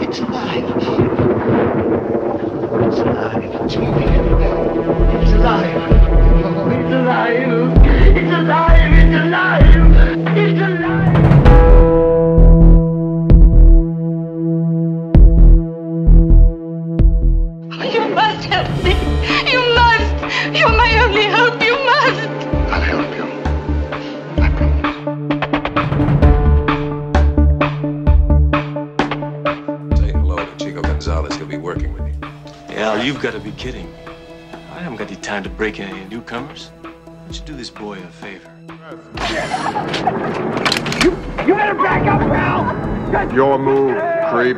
It's alive. It's alive. It's moving. It's alive. it's alive. It's alive. kidding. I haven't got the time to break any newcomers. Why don't you do this boy a favor? You, you better back up, pal! Your move, creep.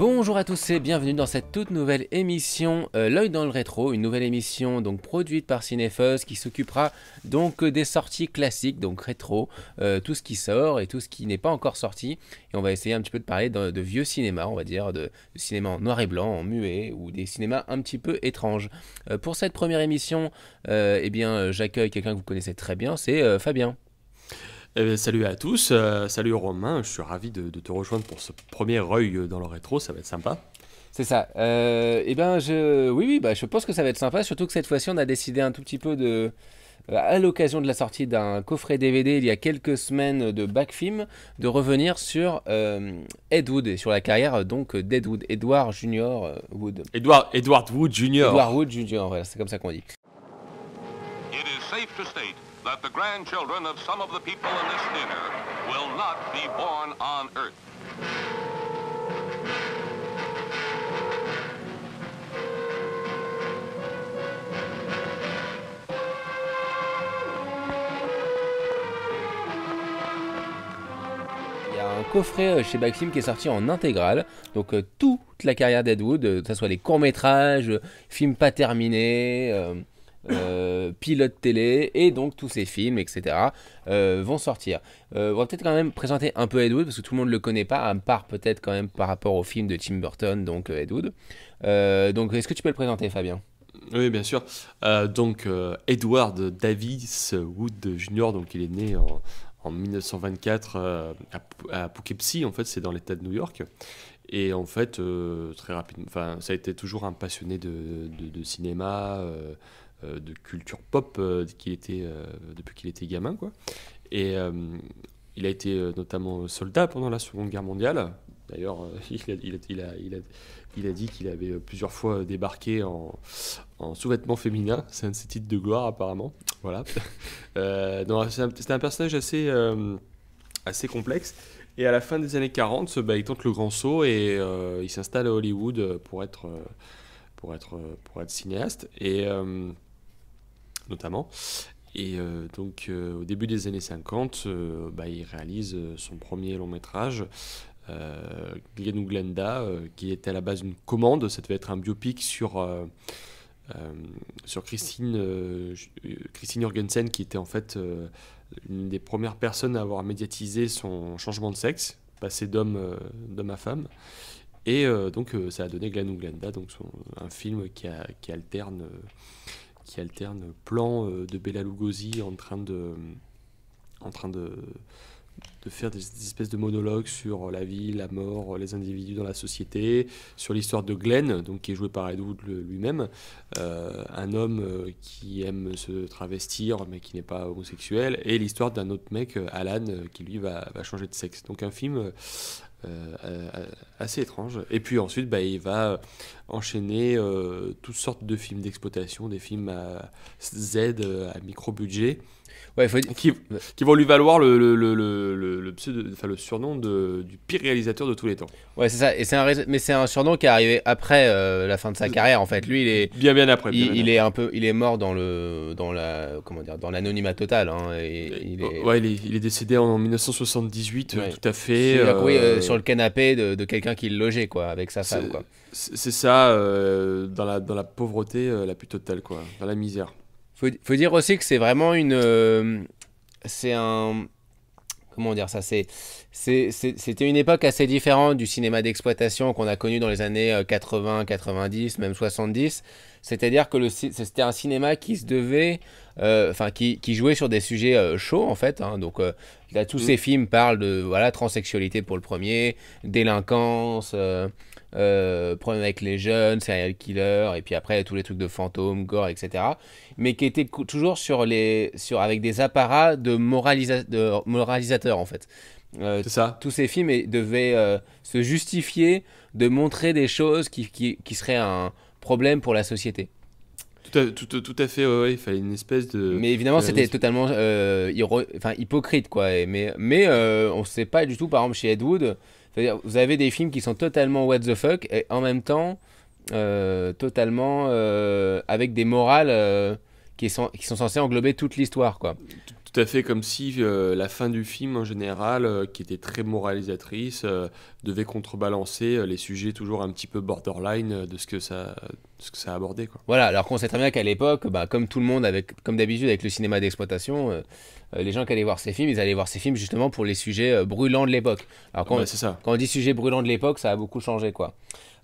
Bonjour à tous et bienvenue dans cette toute nouvelle émission euh, L'œil dans le rétro, une nouvelle émission donc produite par Cinefuzz qui s'occupera donc euh, des sorties classiques donc rétro, euh, tout ce qui sort et tout ce qui n'est pas encore sorti et on va essayer un petit peu de parler de, vieux cinéma, on va dire de, cinémas cinéma en noir et blanc, en muet ou des cinémas un petit peu étranges. pour cette première émission, eh bien j'accueille quelqu'un que vous connaissez très bien, c'est Fabien. Eh salut à tous, euh, salut Romain, je suis ravi de, te rejoindre pour ce premier œil dans le rétro, ça va être sympa. C'est ça. Euh, eh ben, je, oui, oui, bah, je pense que ça va être sympa, surtout que cette fois-ci, on a décidé un tout petit peu de, euh, à l'occasion de la sortie d'un coffret DVD il y a quelques semaines de Backfilm, de revenir sur euh, Ed Wood et sur la carrière donc d'Ed Wood, Edward Junior Wood. Edward, Edward Wood Junior. Edward Wood Junior, c'est comme ça qu'on dit that the grandchildren of some of the people in this dinner will not be born on Earth. Il y a un coffret euh, chez Backfilm qui est sorti en intégrale, donc euh, toute la carrière d'Edwood, euh, que ce soit les courts-métrages, euh, films pas terminés, euh, pilote télé, et donc tous ces films, etc., euh, vont sortir. Euh, on va peut-être quand même présenter un peu Ed Wood, parce que tout le monde le connaît pas, à part peut-être quand même par rapport au film de Tim Burton, donc Ed Wood. donc est-ce que tu peux le présenter, Fabien oui, bien sûr. donc, Edward Davis Wood Jr., donc il est né en, en 1924 à, Poughkeepsie, en fait, c'est dans l'État de New York. Et en fait, très rapidement, ça a été toujours un passionné de, cinéma, euh, de culture pop euh, qu'il était, euh, depuis qu'il était gamin. Quoi. Et il a été notamment soldat pendant la Seconde Guerre mondiale. D'ailleurs, il, a, il, il, a, il, a dit qu'il avait plusieurs fois débarqué en, sous-vêtements féminins. C'est un de ses titres de gloire, apparemment. Voilà. c'est un, personnage assez, assez complexe. Et à la fin des années 40, bah, il tente le grand saut et il s'installe à Hollywood pour être, pour être, pour être cinéaste. Et notamment. Et euh, donc euh, au début des années 50, euh, bah, il réalise son premier long métrage, Glen ou Glenda, qui était à la base une commande, ça devait être un biopic sur, sur Christine, Christine Jorgensen, qui était en fait une des premières personnes à avoir médiatisé son changement de sexe, passé d'homme à femme. Et donc ça a donné Glen ou Glenda, donc un film qui, qui alterne qui alterne plan euh, de Bella Lugosi en train de, en train de, de faire des, espèces de monologues sur la vie, la mort, les individus dans la société, sur l'histoire de Glenn, donc qui est joué par Edward lui-même, euh, un homme euh, qui aime se travestir mais qui n'est pas homosexuel, et l'histoire d'un autre mec, Alan, qui lui va, va changer de sexe. Donc un film euh, euh, assez étrange. Et puis ensuite, bah, il va enchaîner euh, toutes sortes de films d'exploitation, des films à Z, à micro budget. Ouais, qui, vont lui valoir le, le, le, le pseudo, enfin, surnom de, du pire réalisateur de tous les temps. Ouais, c'est ça. Et c'est un, mais c'est un surnom qui est arrivé après euh, la fin de sa carrière. En fait, lui, il est bien, bien après. il, est un peu, il est mort dans le, dans la, dans l'anonymat total. Hein, et, il est... Ouais, il est, il est, décédé en 1978, tout à fait. Euh, euh, sur, le canapé de, quelqu'un qui le logeait, quoi, avec sa femme, C'est ça, dans la, dans la pauvreté la plus totale, quoi, dans la misère. Il faut dire aussi que c'est vraiment une. Euh, c'est un. Comment dire ça C'était une époque assez différente du cinéma d'exploitation qu'on a connu dans les années 80, euh, 90, même 70. C'est-à-dire que c'était un cinéma qui se devait, euh, enfin qui, jouait sur des sujets euh, chauds en fait. Hein. donc euh, tous mm. ces films parlent de voilà transsexualité pour le premier, délinquance. Euh, problème avec les jeunes, serial killer, et puis après tous les trucs de fantômes, gore, etc. Mais qui étaient toujours sur les, sur, avec des apparats de, moralisateurs en fait. ça. Tous ces films devaient se justifier de montrer des choses qui, qui, qui seraient un, problème pour la société. Tout à, tout, tout à fait, il fallait une espèce de. Mais évidemment, c'était totalement euh, enfin, hypocrite, quoi. mais mais euh, on ne sait pas du tout, par exemple, chez Ed Wood, vous avez des films qui sont totalement what the fuck et en même temps, euh, totalement avec des morales qui sont, qui sont censées englober toute l'histoire, quoi. Tout à fait comme si euh, la fin du film en général, euh, qui était très moralisatrice, euh, devait contrebalancer les sujets toujours un petit peu borderline de ce que ça, ce que ça a abordé. Quoi. Voilà, alors qu'on sait très bien qu'à l'époque, bah, comme tout le monde, avec, comme d'habitude avec le cinéma d'exploitation, euh, euh, les gens qui allaient voir ces films, ils allaient voir ces films justement pour les sujets euh, brûlants de l'époque. Alors quand, on, dit sujet brûlant de l'époque, ça a beaucoup changé. quoi.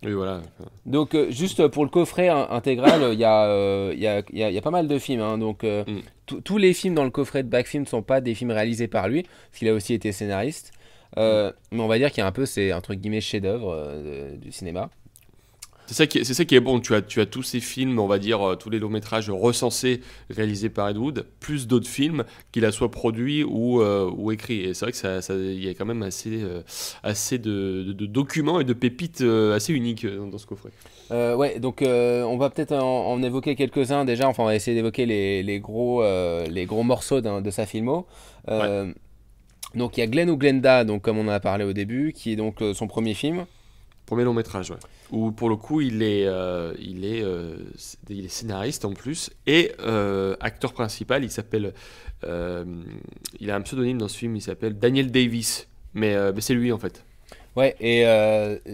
Oui, voilà. Donc, juste pour le coffret intégral, il y, a, y, pas mal de films. Hein. donc, mm. tous les films dans le coffret de Backfilm ne sont pas des films réalisés par lui, parce qu'il a aussi été scénariste. Mm. Mais on va dire qu'il y a un peu C'est un truc guillemets, chef dœuvre du cinéma. C'est ça, qui est, bon. Tu as, tu as tous ces films, on va dire, euh, tous les longs métrages recensés, réalisés par Ed Wood, plus d'autres films qu'il a soit produits ou, euh, ou écrits. Et c'est vrai que ça, ça, y a quand même assez, euh, assez de, documents et de pépites assez uniques dans, ce coffret. ouais, donc on va peut-être en, évoquer quelques-uns déjà. Enfin, on va essayer d'évoquer les, gros, les gros morceaux de sa filmo. Donc il y a Glenn ou Glenda, donc comme on en a parlé au début, qui est donc son premier film. Premier long métrage, ou Où pour le coup, il est, euh, euh, il, est, scénariste en plus et euh, acteur principal. Il s'appelle. il a un pseudonyme dans ce film, il s'appelle Daniel Davis. Mais, c'est lui en fait. Ouais, et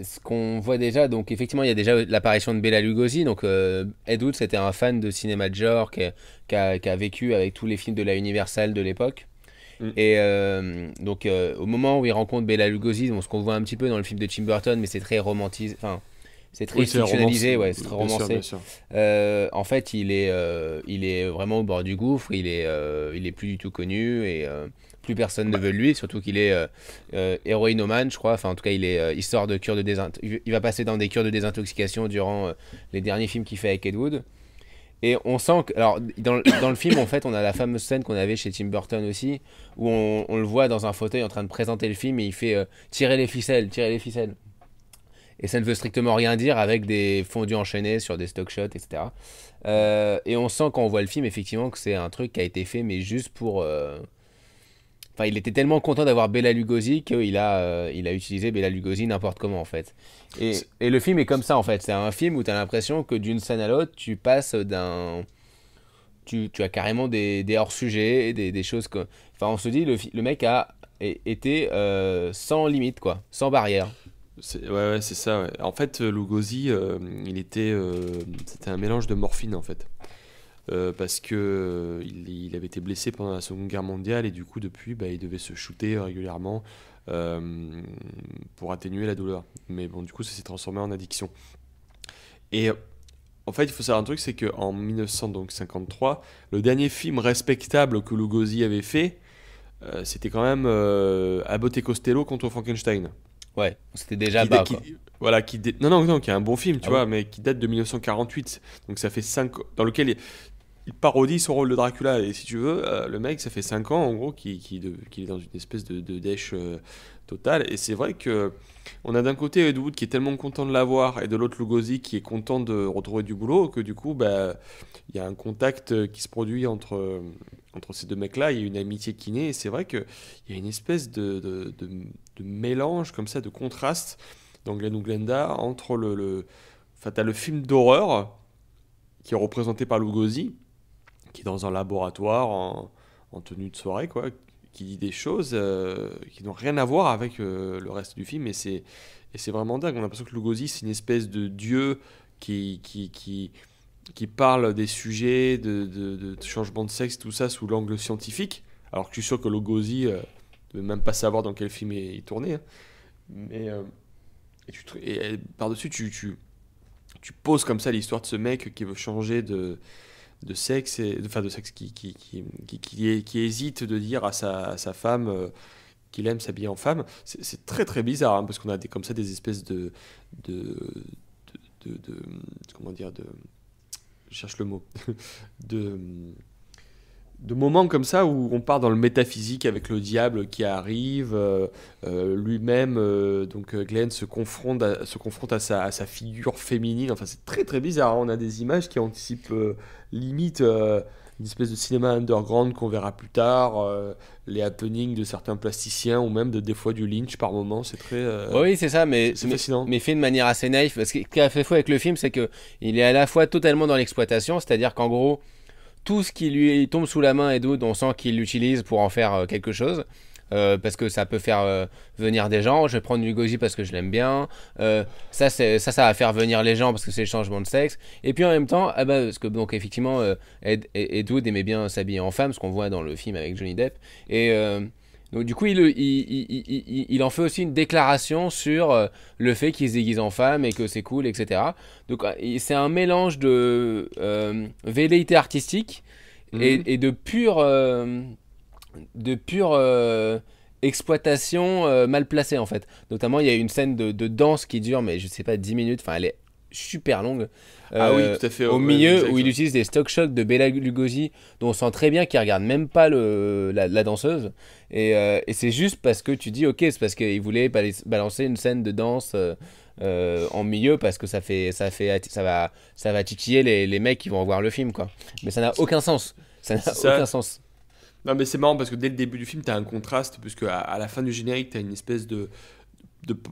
ce qu'on voit déjà, donc effectivement, il y a déjà l'apparition de bella Lugosi. Donc Ed Wood, c'était un fan de cinéma de genre qui a vécu avec tous les films de la Universal de l'époque. Mm. Et euh, donc, euh, au moment où il rencontre Bella Lugosi, on ce qu'on voit un petit peu dans le film de Tim Burton, mais c'est très romantisé. Enfin, c'est très oui, ouais, c'est très romancé. Euh, en fait, il est, il est vraiment au bord du gouffre. Il est, il est plus du tout connu et plus personne ne veut lui. Surtout qu'il est héroïnomane, je crois. Enfin, en tout cas, il est, histoire de cure de Il va passer dans des cures de désintoxication durant les derniers films qu'il fait avec Ed Wood. Et on sent que. Alors, dans, le film, en fait, on a la fameuse scène qu'on avait chez Tim Burton aussi, où on, le voit dans un fauteuil en train de présenter le film et il fait euh, tirer les ficelles, tirer les ficelles. Et ça ne veut strictement rien dire avec des fondus enchaînés sur des stock shots, etc. Euh, et on sent quand on voit le film, effectivement, que c'est un truc qui a été fait, mais juste pour. Euh, Enfin, il était tellement content d'avoir Bella Lugosi qu'il a, euh, il a utilisé Bella Lugosi n'importe comment en fait. Et, et, le film est comme ça en fait. C'est un film où tu as l'impression que d'une scène à l'autre, tu passes d'un. Tu, tu, as carrément des, hors-sujets, des, des, choses que. Enfin, on se dit, le, le mec a été euh, sans limite quoi, sans barrière. Ouais, ouais c'est ça. En fait, euh, Lugosi, il était. C'était un mélange de morphine en fait. Euh, parce que euh, il, avait été blessé pendant la Seconde Guerre mondiale et du coup depuis bah, il devait se shooter régulièrement euh, pour atténuer la douleur. Mais bon du coup ça s'est transformé en addiction. Et en fait il faut savoir un truc c'est qu'en 1953 le dernier film respectable que Lugosi avait fait c'était quand même Abbott et Costello contre Frankenstein. Ouais, c'était déjà bas. quoi. Voilà, qui non non qui est un bon film, tu ah vois, mais qui date de 1948. Donc ça fait 5 dans lequel il parodie son rôle de Dracula. Et si tu veux, euh, le mec, ça fait 5 ans en gros qu'il est dans une espèce de, déche dèche euh, totale. Et c'est vrai que on a d'un côté Ed Wood qui est tellement content de l'avoir et de l'autre Lugosi qui est content de retrouver du boulot que du coup, bah, il y a un contact euh, qui se produit entre, entre ces deux mecs-là. Il y a une amitié qui naît. Et c'est vrai qu'il y a une espèce de, mélange comme ça, de contraste dans Glen ou Glenda entre le. le... Enfin, le film d'horreur qui est représenté par Lugosi, qui est dans un laboratoire en, tenue de soirée, quoi, qui dit des choses euh, qui n'ont rien à voir avec euh, le reste du film. Et c'est, c'est vraiment dingue. On a l'impression que Lugosi, c'est une espèce de dieu qui, qui, qui, qui parle des sujets de, changement de sexe, tout ça, sous l'angle scientifique. Alors que je suis sûr que Lugosi ne euh, veut même pas savoir dans quel film il, il tournait. Hein. Mais et par-dessus, tu, tu, tu poses comme ça l'histoire de ce mec qui veut changer de de sexe, et, enfin de sexe qui, qui, qui, qui, hésite de dire à sa, femme euh, qu'il aime s'habiller en femme. C'est très très bizarre, hein, parce qu'on a des, comme ça des espèces de, de, de, de, de comment dire, de, je cherche le mot, de de moments comme ça où on part dans le métaphysique avec le diable qui arrive, euh, euh, lui-même, euh, donc Glenn se confronte, à, se confronte à, sa, figure féminine, enfin c'est très très bizarre, hein. on a des images qui anticipent limite une espèce de cinéma underground qu'on verra plus tard, les happenings de certains plasticiens ou même de, des fois du Lynch par moment, c'est très... oui c'est ça, mais, c'est mais, fascinant. mais fait de manière assez naïve parce que ce qui a fait fou avec le film, c'est qu'il est à la fois totalement dans l'exploitation, c'est-à-dire qu'en gros tout ce qui lui tombe sous la main et on sent qu'il l'utilise pour en faire euh, quelque chose. Euh, parce que ça peut faire euh, venir des gens. Je vais prendre du parce que je l'aime bien. ça, ça, ça va faire venir les gens parce que c'est le changement de sexe. Et puis en même temps, ah bah, parce que donc effectivement, Ed, Ed aimait bien s'habiller en femme, ce qu'on voit dans le film avec Johnny Depp. Et donc du coup, il, il, en fait aussi une déclaration sur euh, le fait qu'il se déguise en femme et que c'est cool, etc. Donc euh, c'est un mélange de euh, velléité artistique mhm. et, de pure, de pure exploitation mal placée en fait. Notamment, il y a une scène de, danse qui dure, mais je sais pas, 10 minutes, enfin elle est super longue ah oui, euh, tout fait, au milieu où il utilise des stock shots de Bella Lugosi, dont on sent très bien qu'il regarde même pas le, la, danseuse. Euh, et, c'est juste parce que tu dis, ok, c'est parce qu'il voulait balancer une scène de danse. Euh, en milieu parce que ça fait ça fait ça va ça va titiller les, mecs qui vont voir le film quoi mais ça n'a aucun sens ça n'a aucun sens non mais c'est marrant parce que dès le début du film t'as un contraste puisque à la fin du générique t'as une espèce de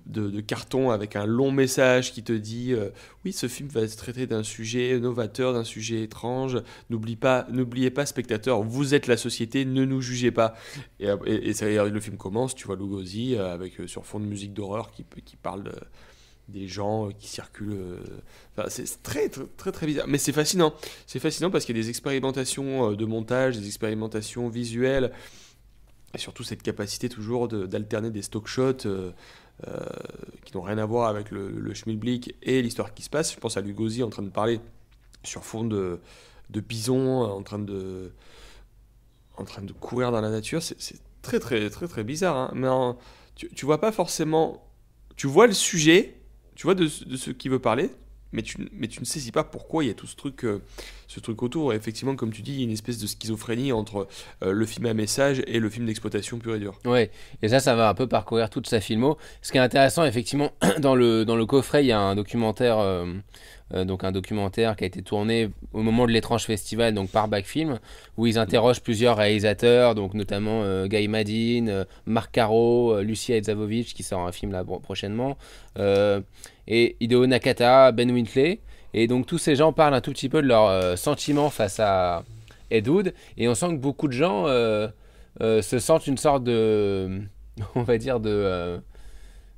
de, carton avec un long message qui te dit euh, oui ce film va se traiter d'un sujet novateur, d'un sujet étrange, n'oublie pas, n'oubliez pas spectateur, vous êtes la société, ne nous jugez pas. Et, et, le film commence, tu vois Lugosi euh, avec euh, sur fond de musique d'horreur qui, parle des gens qui circulent. c'est très, très, très bizarre, mais c'est fascinant. C'est fascinant parce qu'il y a des expérimentations de montage, des expérimentations visuelles et surtout cette capacité toujours d'alterner des stock shots euh, qui n'ont rien à voir avec le, le schmilblick et l'histoire qui se passe. Je pense à Lugosi en train de parler sur fond de, bison, euh, en train de, en train de courir dans la nature. C'est très, très, très, très bizarre. Hein. Mais tu, tu vois pas forcément. Tu vois le sujet, tu vois de, de ce qu'il veut parler, mais tu, mais tu ne saisis pas pourquoi il y a tout ce truc, euh, ce truc autour. effectivement, comme tu dis, il y a une espèce de schizophrénie entre euh, le film à message et le film d'exploitation pur et dur. Ouais, et ça, ça va un peu parcourir toute sa filmo. Ce qui est intéressant, effectivement, dans le, dans le coffret, il y a un documentaire. Euh, donc un documentaire qui a été tourné au moment de l'étrange festival donc par Backfilm où ils interrogent plusieurs réalisateurs donc notamment Guy Madin, Marc Caro, Lucia Edzavovic qui sort un film là prochainement et Hideo Nakata, Ben Wintley. Et donc tous ces gens parlent un tout petit peu de leurs euh, sentiments face à Ed Wood. Et on sent que beaucoup de gens euh, euh, se sentent une sorte de... On va dire de...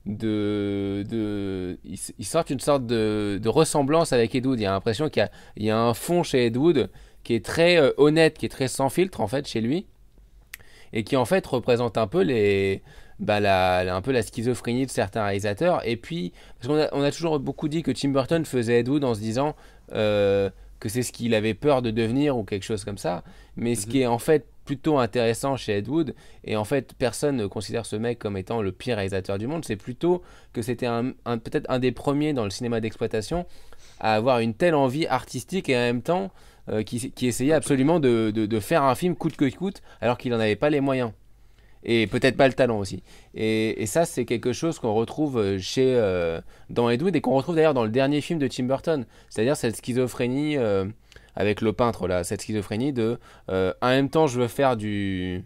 de, de ils, sortent une sorte de, ressemblance avec Ed Wood. Il y a l'impression qu'il y, y, a un fond chez Ed Wood qui est très honnête, qui est très sans filtre en fait chez lui. Et qui en fait représente un peu les bah, un peu la schizophrénie de certains réalisateurs. Et puis, parce qu'on a, on a toujours beaucoup dit que Tim Burton faisait Ed Wood en se disant euh, que c'est ce qu'il avait peur de devenir ou quelque chose comme ça. Mais ce mhm. qui est en fait plutôt intéressant chez Ed Wood, et en fait personne ne considère ce mec comme étant le pire réalisateur du monde, c'est plutôt que c'était peut-être un des premiers dans le cinéma d'exploitation à avoir une telle envie artistique et en même temps euh, qui, essayait absolument de, de faire un film coûte que coûte alors qu'il n'en avait pas les moyens et peut-être pas le talent aussi. Et, ça, c'est quelque chose qu'on retrouve euh, chez, euh, dans Edwood et qu'on retrouve d'ailleurs dans le dernier film de Tim Burton, c'est-à-dire cette schizophrénie euh, avec le peintre, là, cette schizophrénie de euh, en même temps, je veux faire du.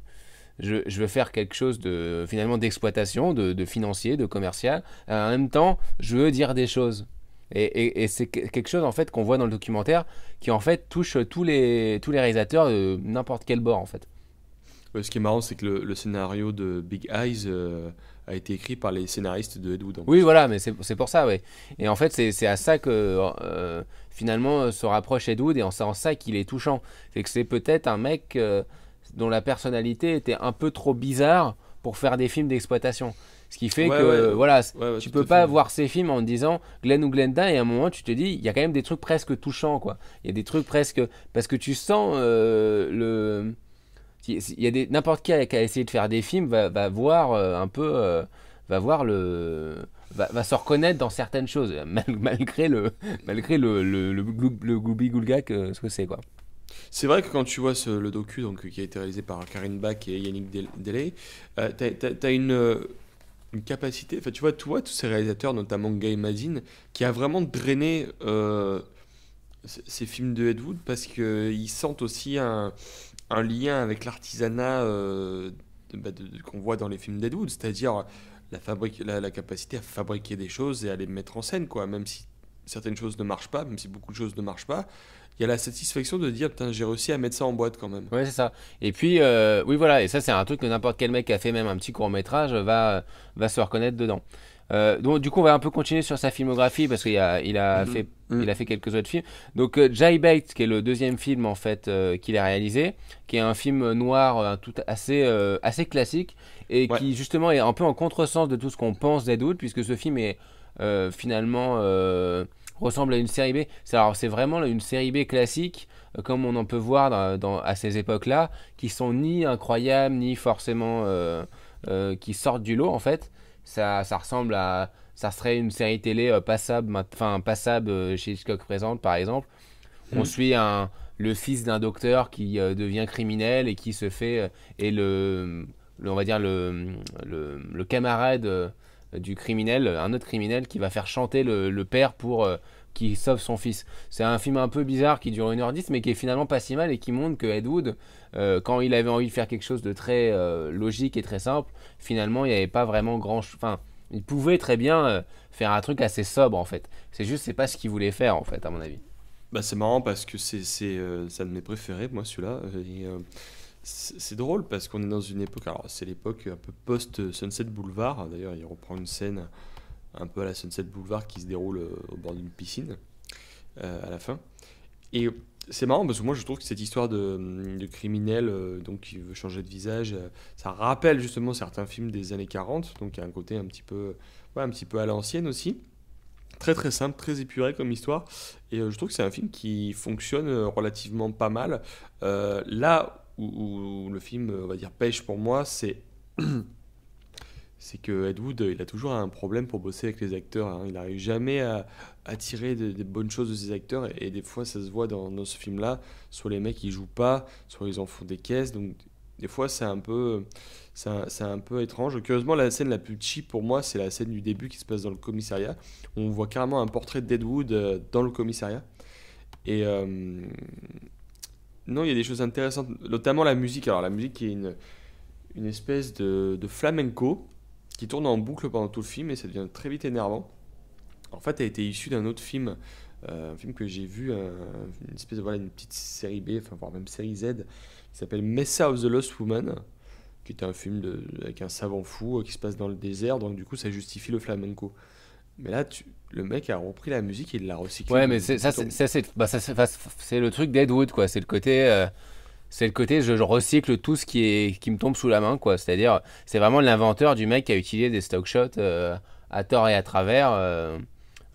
Je, veux faire quelque chose de finalement d'exploitation, de, financier, de commercial. En même temps, je veux dire des choses. Et, et c'est quelque chose en fait qu'on voit dans le documentaire qui en fait touche tous les, tous les réalisateurs de n'importe quel bord en fait. Euh, ce qui est marrant, c'est que le, scénario de Big Eyes euh, a été écrit par les scénaristes de Ed Wood. Oui, voilà, mais c'est pour ça, oui. Et en fait, c'est à ça que euh, finalement se rapproche Ed Wood et c'est en ça qu'il est touchant. C'est que c'est peut-être un mec dont la personnalité était un peu trop bizarre pour faire des films d'exploitation. Ce qui fait que voilà, tu peux pas voir ces films en disant Glenn ou Glenda et à un moment tu te dis il y a quand même des trucs presque touchants quoi. Il y a des trucs presque parce que tu sens le il y a des n'importe qui qui a essayé de faire des films va, voir euh, un peu, euh, va voir le, va, va, se reconnaître dans certaines choses malgré le malgré le le, le, le ce que c'est quoi. C'est vrai que quand tu vois ce, le docu donc, qui a été réalisé par Karine Bach et Yannick Delay, euh, t'as as, une, une capacité, tu vois, tu tous ces réalisateurs, notamment Guy Mazin, qui a vraiment drainé ces films de Ed Wood parce qu'ils sentent aussi un, un lien avec l'artisanat euh, bah, qu'on voit dans les films Deadwood, c'est-à-dire la, capacité à fabriquer des choses et à les mettre en scène, quoi. Même si certaines choses ne marchent pas, même si beaucoup de choses ne marchent pas, il y a la satisfaction de dire putain j'ai réussi à mettre ça en boîte quand même. Oui c'est ça. Et puis euh, oui voilà et ça c'est un truc que n'importe quel mec qui a fait même un petit court métrage va va se reconnaître dedans. Euh, du coup, on va un peu continuer sur sa filmographie parce qu'il mhm. mhm. a, fait, quelques autres films. Donc, euh, Jai Bait, qui est le deuxième film en fait euh, qu'il a réalisé, qui est un film noir tout assez, classique et qui justement est un peu en contresens de tout ce qu'on pense des doutes, puisque ce film est finalement ressemble à une série B. c'est vraiment une série B classique comme on en peut voir à ces époques-là, qui sont ni incroyables, ni forcément qui sortent du lot en fait. Ça, ressemble à. Ça serait une série télé euh, passable, enfin, passable euh, chez Hitchcock Présente, par exemple. On hmm. suit un, le fils d'un docteur qui euh, devient criminel et qui se fait et le, on va dire le, le, camarade du criminel un autre criminel qui va faire chanter le père pour qui sauve son fils. C'est un film un peu bizarre qui dure 1h10 mais qui est finalement pas si mal et qui montre que Ed Wood, euh, quand il avait envie de faire quelque chose de très euh, logique et très simple, finalement il n'y avait pas vraiment grand... Enfin, il pouvait très bien euh, faire un truc assez sobre en fait. C'est juste, c'est pas ce qu'il voulait faire en fait, à mon avis. Bah, c'est marrant parce que c'est ça de mes préférés, moi celui-là. Et, c'est drôle parce qu'on est dans une époque, alors c'est l'époque un peu post-Sunset Boulevard, d'ailleurs il reprend une scène un peu à la Sunset Boulevard qui se déroule euh, au bord d'une piscine euh, à la fin. Et c'est marrant parce que moi je trouve que cette histoire de, criminel euh, donc qui veut changer de visage, ça rappelle justement certains films des années 40, donc il y a un côté un petit peu, un petit peu à l'ancienne aussi. Très très simple, très épuré comme histoire. Et je trouve que c'est un film qui fonctionne relativement pas mal. là où, où, le film, on va dire, pêche pour moi, c'est c'est que Ed Wood, il a toujours un problème pour bosser avec les acteurs. Hein. Il n'arrive jamais à, attirer tirer des, bonnes choses de ses acteurs. Et, des fois, ça se voit dans, dans ce film-là. Soit les mecs, ils jouent pas, soit ils en font des caisses. Donc, des fois, c'est un peu, c'est un, un, peu étrange. Curieusement, la scène la plus cheap pour moi, c'est la scène du début qui se passe dans le commissariat. On voit carrément un portrait d'Ed Wood euh, dans le commissariat. Et euh, non, il y a des choses intéressantes, notamment la musique. Alors, la musique qui est une, une espèce de, de flamenco qui tourne en boucle pendant tout le film et ça devient très vite énervant. En fait, elle été issue d'un autre film, euh, un film que j'ai vu, euh, une espèce de voilà, une petite série B, enfin voire même série Z, qui s'appelle Messa of the Lost Woman, qui est un film de, avec un savant fou euh, qui se passe dans le désert, donc du coup ça justifie le flamenco. Mais là, tu, le mec a repris la musique et il l'a recyclée. Ouais, mais ça, bah, c'est le truc d'Edwood, quoi. C'est le côté c'est le côté je, recycle tout ce qui est qui me tombe sous la main quoi c'est à dire c'est vraiment l'inventeur du mec qui a utilisé des stock shots euh, à tort et à travers euh,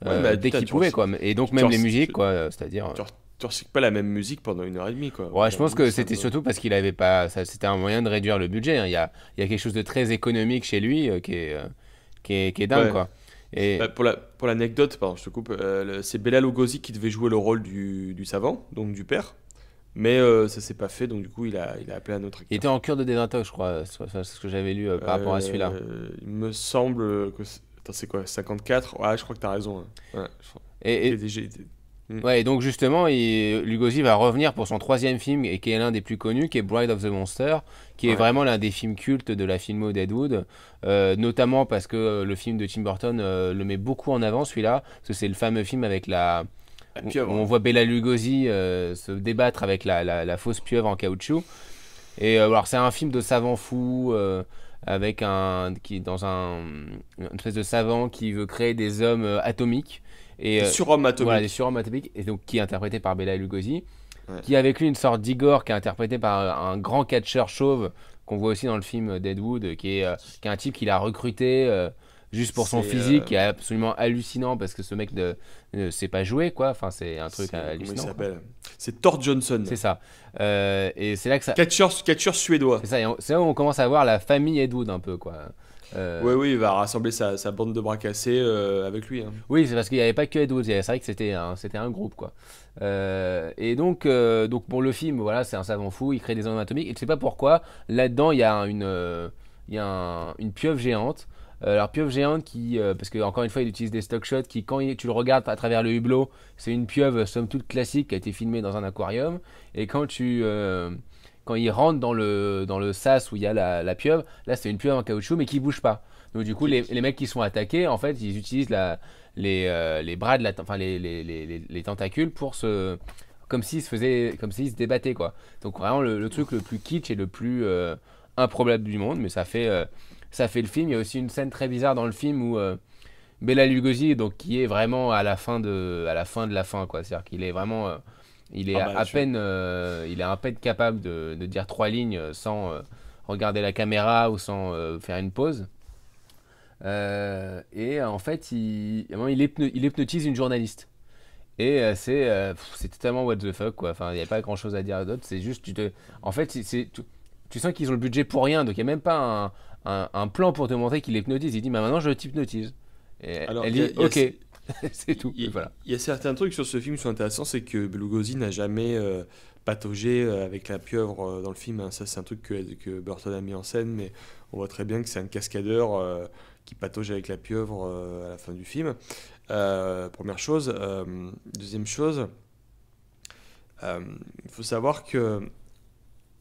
bah, euh, dès qu'il pouvait quoi et donc même les musiques quoi c'est à dire tu recycles pas la même musique pendant une heure et demie quoi ouais je pense que c'était surtout parce qu'il avait pas c'était un moyen de réduire le budget hein. il, y a, y a quelque chose de très économique chez lui qui est, qui, dingue et... Bah, pour, la, pour l'anecdote, pardon, je coupe, c'est Bela Lugosi qui devait jouer le rôle du, du, savant, donc du père. Mais ça euh, ça s'est pas fait, donc du coup, il a, il a appelé un autre acteur. Il était en cure de désintox, je crois, c'est ce que j'avais lu euh, par rapport à euh, celui-là. il me semble que. Attends, c'est quoi 54 Ouais, je crois que t'as raison. Hein. Hmm. Ouais, et, et... Ouais, donc justement, Lugosi va revenir pour son troisième film, et qui est l'un des plus connus, qui est Bride of the Monster, qui est vraiment l'un des films cultes de la filmo Deadwood, notamment parce que le film de Tim Burton le met beaucoup en avant, celui-là, parce que c'est le fameux film avec la on voit Bella Lugosi euh, se débattre avec la, fausse pieuvre en caoutchouc. Et euh, alors, c'est un film de savant fou euh, avec un qui dans un une espèce de savant qui veut créer des hommes atomiques et des surhommes atomiques. Voilà, des surhommes atomiques et donc qui est interprété par Bella Lugosi, qui a avec lui une sorte d'Igor qui est interprété par un grand catcheur chauve qu'on voit aussi dans le film Deadwood, qui est, qui est un type qu'il a recruté juste pour son physique qui euh, est absolument hallucinant parce que ce mec ne sait pas jouer, quoi. Enfin, c'est un truc euh, hallucinant. C'est Thor Johnson. C'est ça. Euh, et c'est là que ça. catcher, suédois. C'est ça. C'est là où on commence à voir la famille Edwood un peu, quoi. Oui, oui, il va rassembler sa, sa bande de bras cassés avec lui. Hein. Oui, c'est parce qu'il n'y avait pas que Ed c'est vrai que c'était un, c'était un groupe. quoi. et donc, donc, pour le film, voilà, c'est un savant fou, il crée des zones atomiques, et ne sais pas pourquoi, là-dedans, il y a une, il y a une pieuvre géante euh, alors pieuvre géante qui, euh, parce que encore une fois, il utilise des stock shots qui, quand tu le regardes à travers le hublot, c'est une pieuvre somme toute classique qui a été filmée dans un aquarium. Et quand tu euh, quand il rentre dans le, dans le sas où il y a la, la pieuvre, là c'est une pieuvre en caoutchouc mais qui bouge pas. Donc du coup les, les mecs qui sont attaqués, en fait ils utilisent la, les, les bras de la, enfin les, les, tentacules pour se, comme s'ils se faisaient, comme s'ils se débattaient quoi. Donc vraiment le, truc le plus kitsch et le plus improbable du monde, mais ça fait ça fait le film. Il y a aussi une scène très bizarre dans le film où euh, Lugosi, donc qui est vraiment à la fin de, à la fin de la fin, quoi. C'est-à-dire qu'il est vraiment, euh, il est ah à, bah, peine, euh, il est à peine capable de, de dire trois lignes euh, sans regarder la caméra ou sans faire une pause. et en fait, il, il, il hypnotise une journaliste. Et c'est totalement what the fuck quoi. Enfin, il n'y a pas grand chose à dire d'autre. C'est juste, tu te, en fait, c'est tu, tu, sens qu'ils ont le budget pour rien. Donc il n'y a même pas un un, plan pour te montrer qu'il hypnotise. Il dit, bah, maintenant je t'hypnotise. Et elle dit, ok, c'est tout. Il y a certains trucs sur ce film qui sont intéressants, c'est que Belugosi n'a jamais euh, pataugé euh, avec la pieuvre euh, dans le film. Hein. Ça, c'est un truc que, que, Burton a mis en scène, mais on voit très bien que c'est un cascadeur qui patauge avec la pieuvre à la fin du film. première chose. deuxième chose, il faut savoir que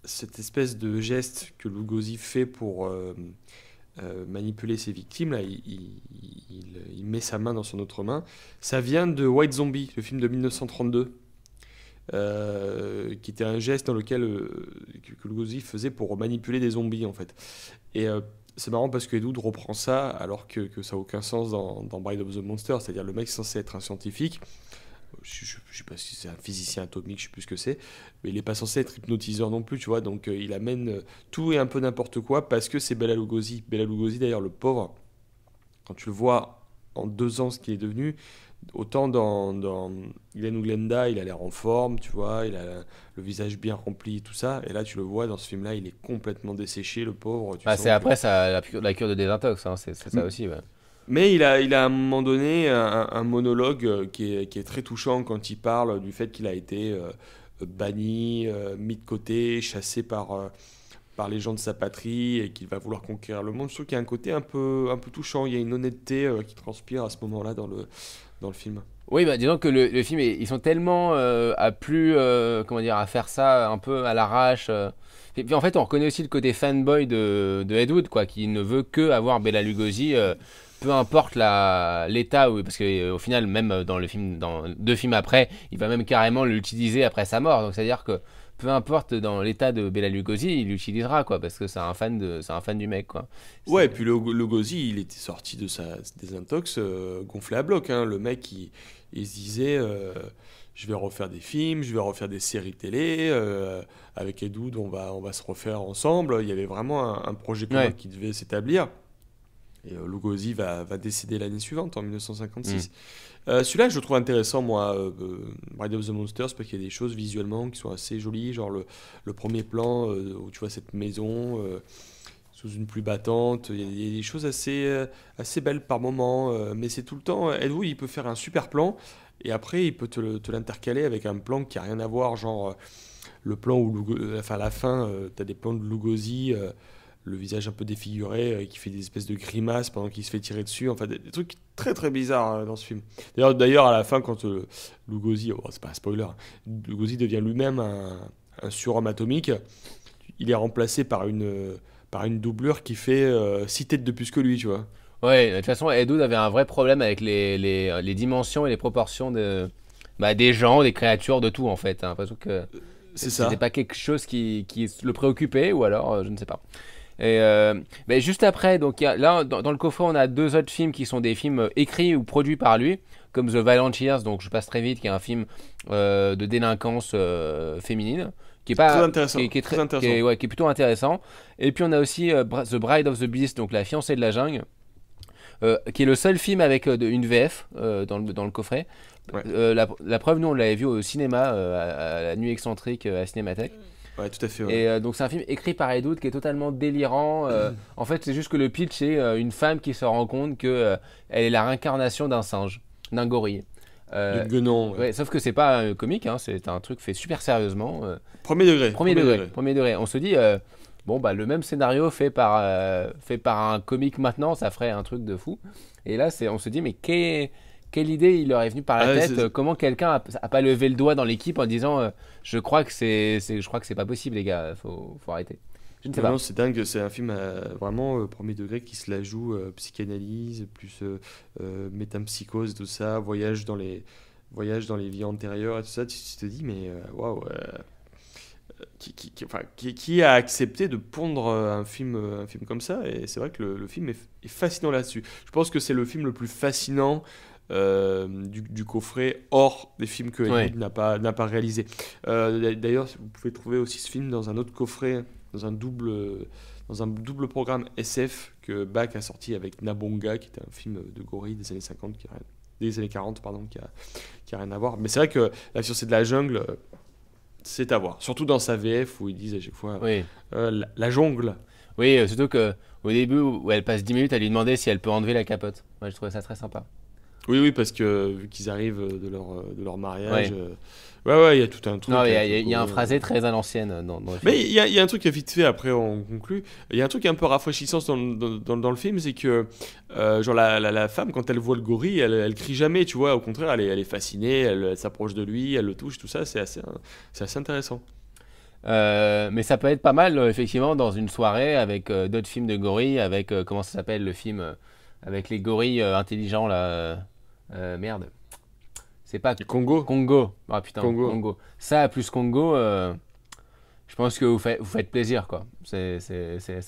cette espèce de geste que Lugosi fait pour euh, euh, manipuler ses victimes, là, il, met sa main dans son autre main, ça vient de White Zombie, le film de 1932, euh, qui était un geste dans lequel que, Lugosi faisait pour manipuler des zombies, en fait. Et c'est marrant parce que Edoud reprend ça alors que, ça n'a aucun sens dans, Bride of the Monster, c'est-à-dire le mec censé être un scientifique je ne sais pas si c'est un physicien atomique, je ne sais plus ce que c'est, mais il n'est pas censé être hypnotiseur non plus, tu vois. Donc euh, il amène euh, tout et un peu n'importe quoi parce que c'est Bela Lugosi. Bela Lugosi, d'ailleurs, le pauvre, quand tu le vois en deux ans ce qu'il est devenu, autant dans, dans ou Glenda, il a l'air en forme, tu vois, il a le visage bien rempli, tout ça. Et là, tu le vois dans ce film-là, il est complètement desséché, le pauvre. Bah, c'est après ça, la, cure de désintox, hein, c'est ça mm. aussi. Ouais. Mais il a, il a à un moment donné un, monologue euh, qui est, très touchant quand il parle du fait qu'il a été euh, banni, euh, mis de côté, chassé par, par les gens de sa patrie et qu'il va vouloir conquérir le monde. Je trouve qu'il y a un côté un peu, un peu touchant, il y a une honnêteté qui transpire à ce moment-là dans le, dans le film. Oui, bah, disons que le, film, ils sont tellement à plus, comment dire, à faire ça un peu à l'arrache. Et puis en fait, on reconnaît aussi le côté fanboy de, de Ed Wood, quoi, qui ne veut que avoir Bella Lugosi peu importe l'état, parce qu'au euh, final, même euh, dans le film, dans deux films après, il va même carrément l'utiliser après sa mort. Donc c'est-à-dire que peu importe dans l'état de Bela Lugosi, il l'utilisera quoi, parce que c'est un fan de, un fan du mec quoi. Ouais, et puis Lugosi, il était sorti de sa désintox euh, gonflé à bloc. Hein. Le mec, il, il se disait, je vais refaire des films, je vais refaire des séries télé. avec Edoud, on va, on va se refaire ensemble. Il y avait vraiment un, projet qui devait s'établir. Et euh, Lugosi va, va décéder l'année suivante, en 1956. Mm. Euh, celui-là, je trouve intéressant, moi, euh, *Ride of the Monsters, parce qu'il y a des choses visuellement qui sont assez jolies, genre le, premier plan où tu vois cette maison sous une pluie battante. Il y, a, des choses assez, assez belles par moments, mais c'est tout le temps. Edwin, il peut faire un super plan, et après, il peut te, l'intercaler avec un plan qui a rien à voir, genre le plan où, à la fin, tu as des plans de Lugosi le visage un peu défiguré, euh, qui fait des espèces de grimaces pendant qu'il se fait tirer dessus. Enfin, des, trucs très très bizarres hein, dans ce film. D'ailleurs, d'ailleurs à la fin, quand euh, Lugosi, oh, c'est pas un spoiler, hein, Lugosi devient lui-même un, surhomme atomique, il est remplacé par une, euh, par une doublure qui fait six têtes de plus que lui, tu vois. Ouais, de toute façon, Ed avait un vrai problème avec les, les, dimensions et les proportions de, bah, des gens, des créatures, de tout en fait. Hein. parce que ça. C'était pas quelque chose qui, qui le préoccupait, ou alors, je ne sais pas. Et euh, ben, juste après, donc là, dans, le coffret, on a deux autres films qui sont des films euh, écrits ou produits par lui, comme The Valenciers, donc je passe très vite, qui est un film euh, de délinquance féminine. Qui est, pas, qui, est, très, Qui est, plutôt intéressant. Et puis on a aussi The Bride of the Beast, donc la fiancée de la jungle, qui est le seul film avec une VF dans le, coffret. La, preuve, nous, on l'avait vu au cinéma, à, à, la nuit excentrique à Cinémathèque. Mm tout à Et euh, donc, c'est un film écrit par Ed qui est totalement délirant. Euh, en fait, c'est juste que le pitch c'est euh, une femme qui se rend compte que elle est la réincarnation d'un singe, d'un gorille. sauf que c'est pas comique, hein, c'est un truc fait super sérieusement. premier degré. Premier, degré, Premier degré. On se dit, bon, bah, le même scénario fait par, fait par un comique maintenant, ça ferait un truc de fou. Et là, on se dit, mais qu'est quelle idée il leur est venue par la ah tête euh, Comment quelqu'un a, pas levé le doigt dans l'équipe en disant euh, je crois que c'est, je crois que c'est pas possible les gars, faut, faut arrêter. Je c'est dingue, c'est un film euh, vraiment premier degré qui se la joue psychanalyse plus métampsychose tout ça, voyage dans les dans les vies antérieures et tout ça. Tu, te dis mais waouh. qui, a accepté de pondre un film, un film comme ça. Et c'est vrai que le, film est fascinant là-dessus. Je pense que c'est le film le plus fascinant euh, du, coffret hors des films que n'a pas, réalisé. Euh, d'ailleurs, vous pouvez trouver aussi ce film dans un autre coffret, dans un double, dans un double programme SF que Bach a sorti avec Nabonga, qui était un film de gorille des années 50, qui des années 40, pardon, qui a, qui rien à voir. Mais c'est vrai que La c'est de la Jungle c'est à voir. Surtout dans sa VF où ils disent à chaque fois euh, la, jungle. Oui, surtout qu'au début où elle passe 10 minutes à lui demander si elle peut enlever la capote. Moi, je trouvais ça très sympa. Oui, oui, parce que euh, qu'ils arrivent euh, de leur, euh, de leur mariage. Ouais. Ouais, il y a tout un truc. Non Il y, a, un phrasé très à l'ancienne. Dans, Mais il y, a, un truc vite fait, après on conclut. Il y a un truc un peu rafraîchissant dans, dans le film, c'est que genre la, la, femme, quand elle voit le gorille, elle, elle, crie jamais, tu vois. Au contraire, elle est, elle est fascinée, elle, s'approche de lui, elle le touche, tout ça, c'est assez, c'est assez intéressant. mais ça peut être pas mal, effectivement, dans une soirée avec d'autres films de gorilles, avec, comment ça s'appelle, le film avec les gorilles intelligents, là euh, merde. C'est pas. Congo Congo. Ah putain, Congo. Congo. Ça, plus Congo, euh, je pense que vous, faites plaisir, quoi. C'est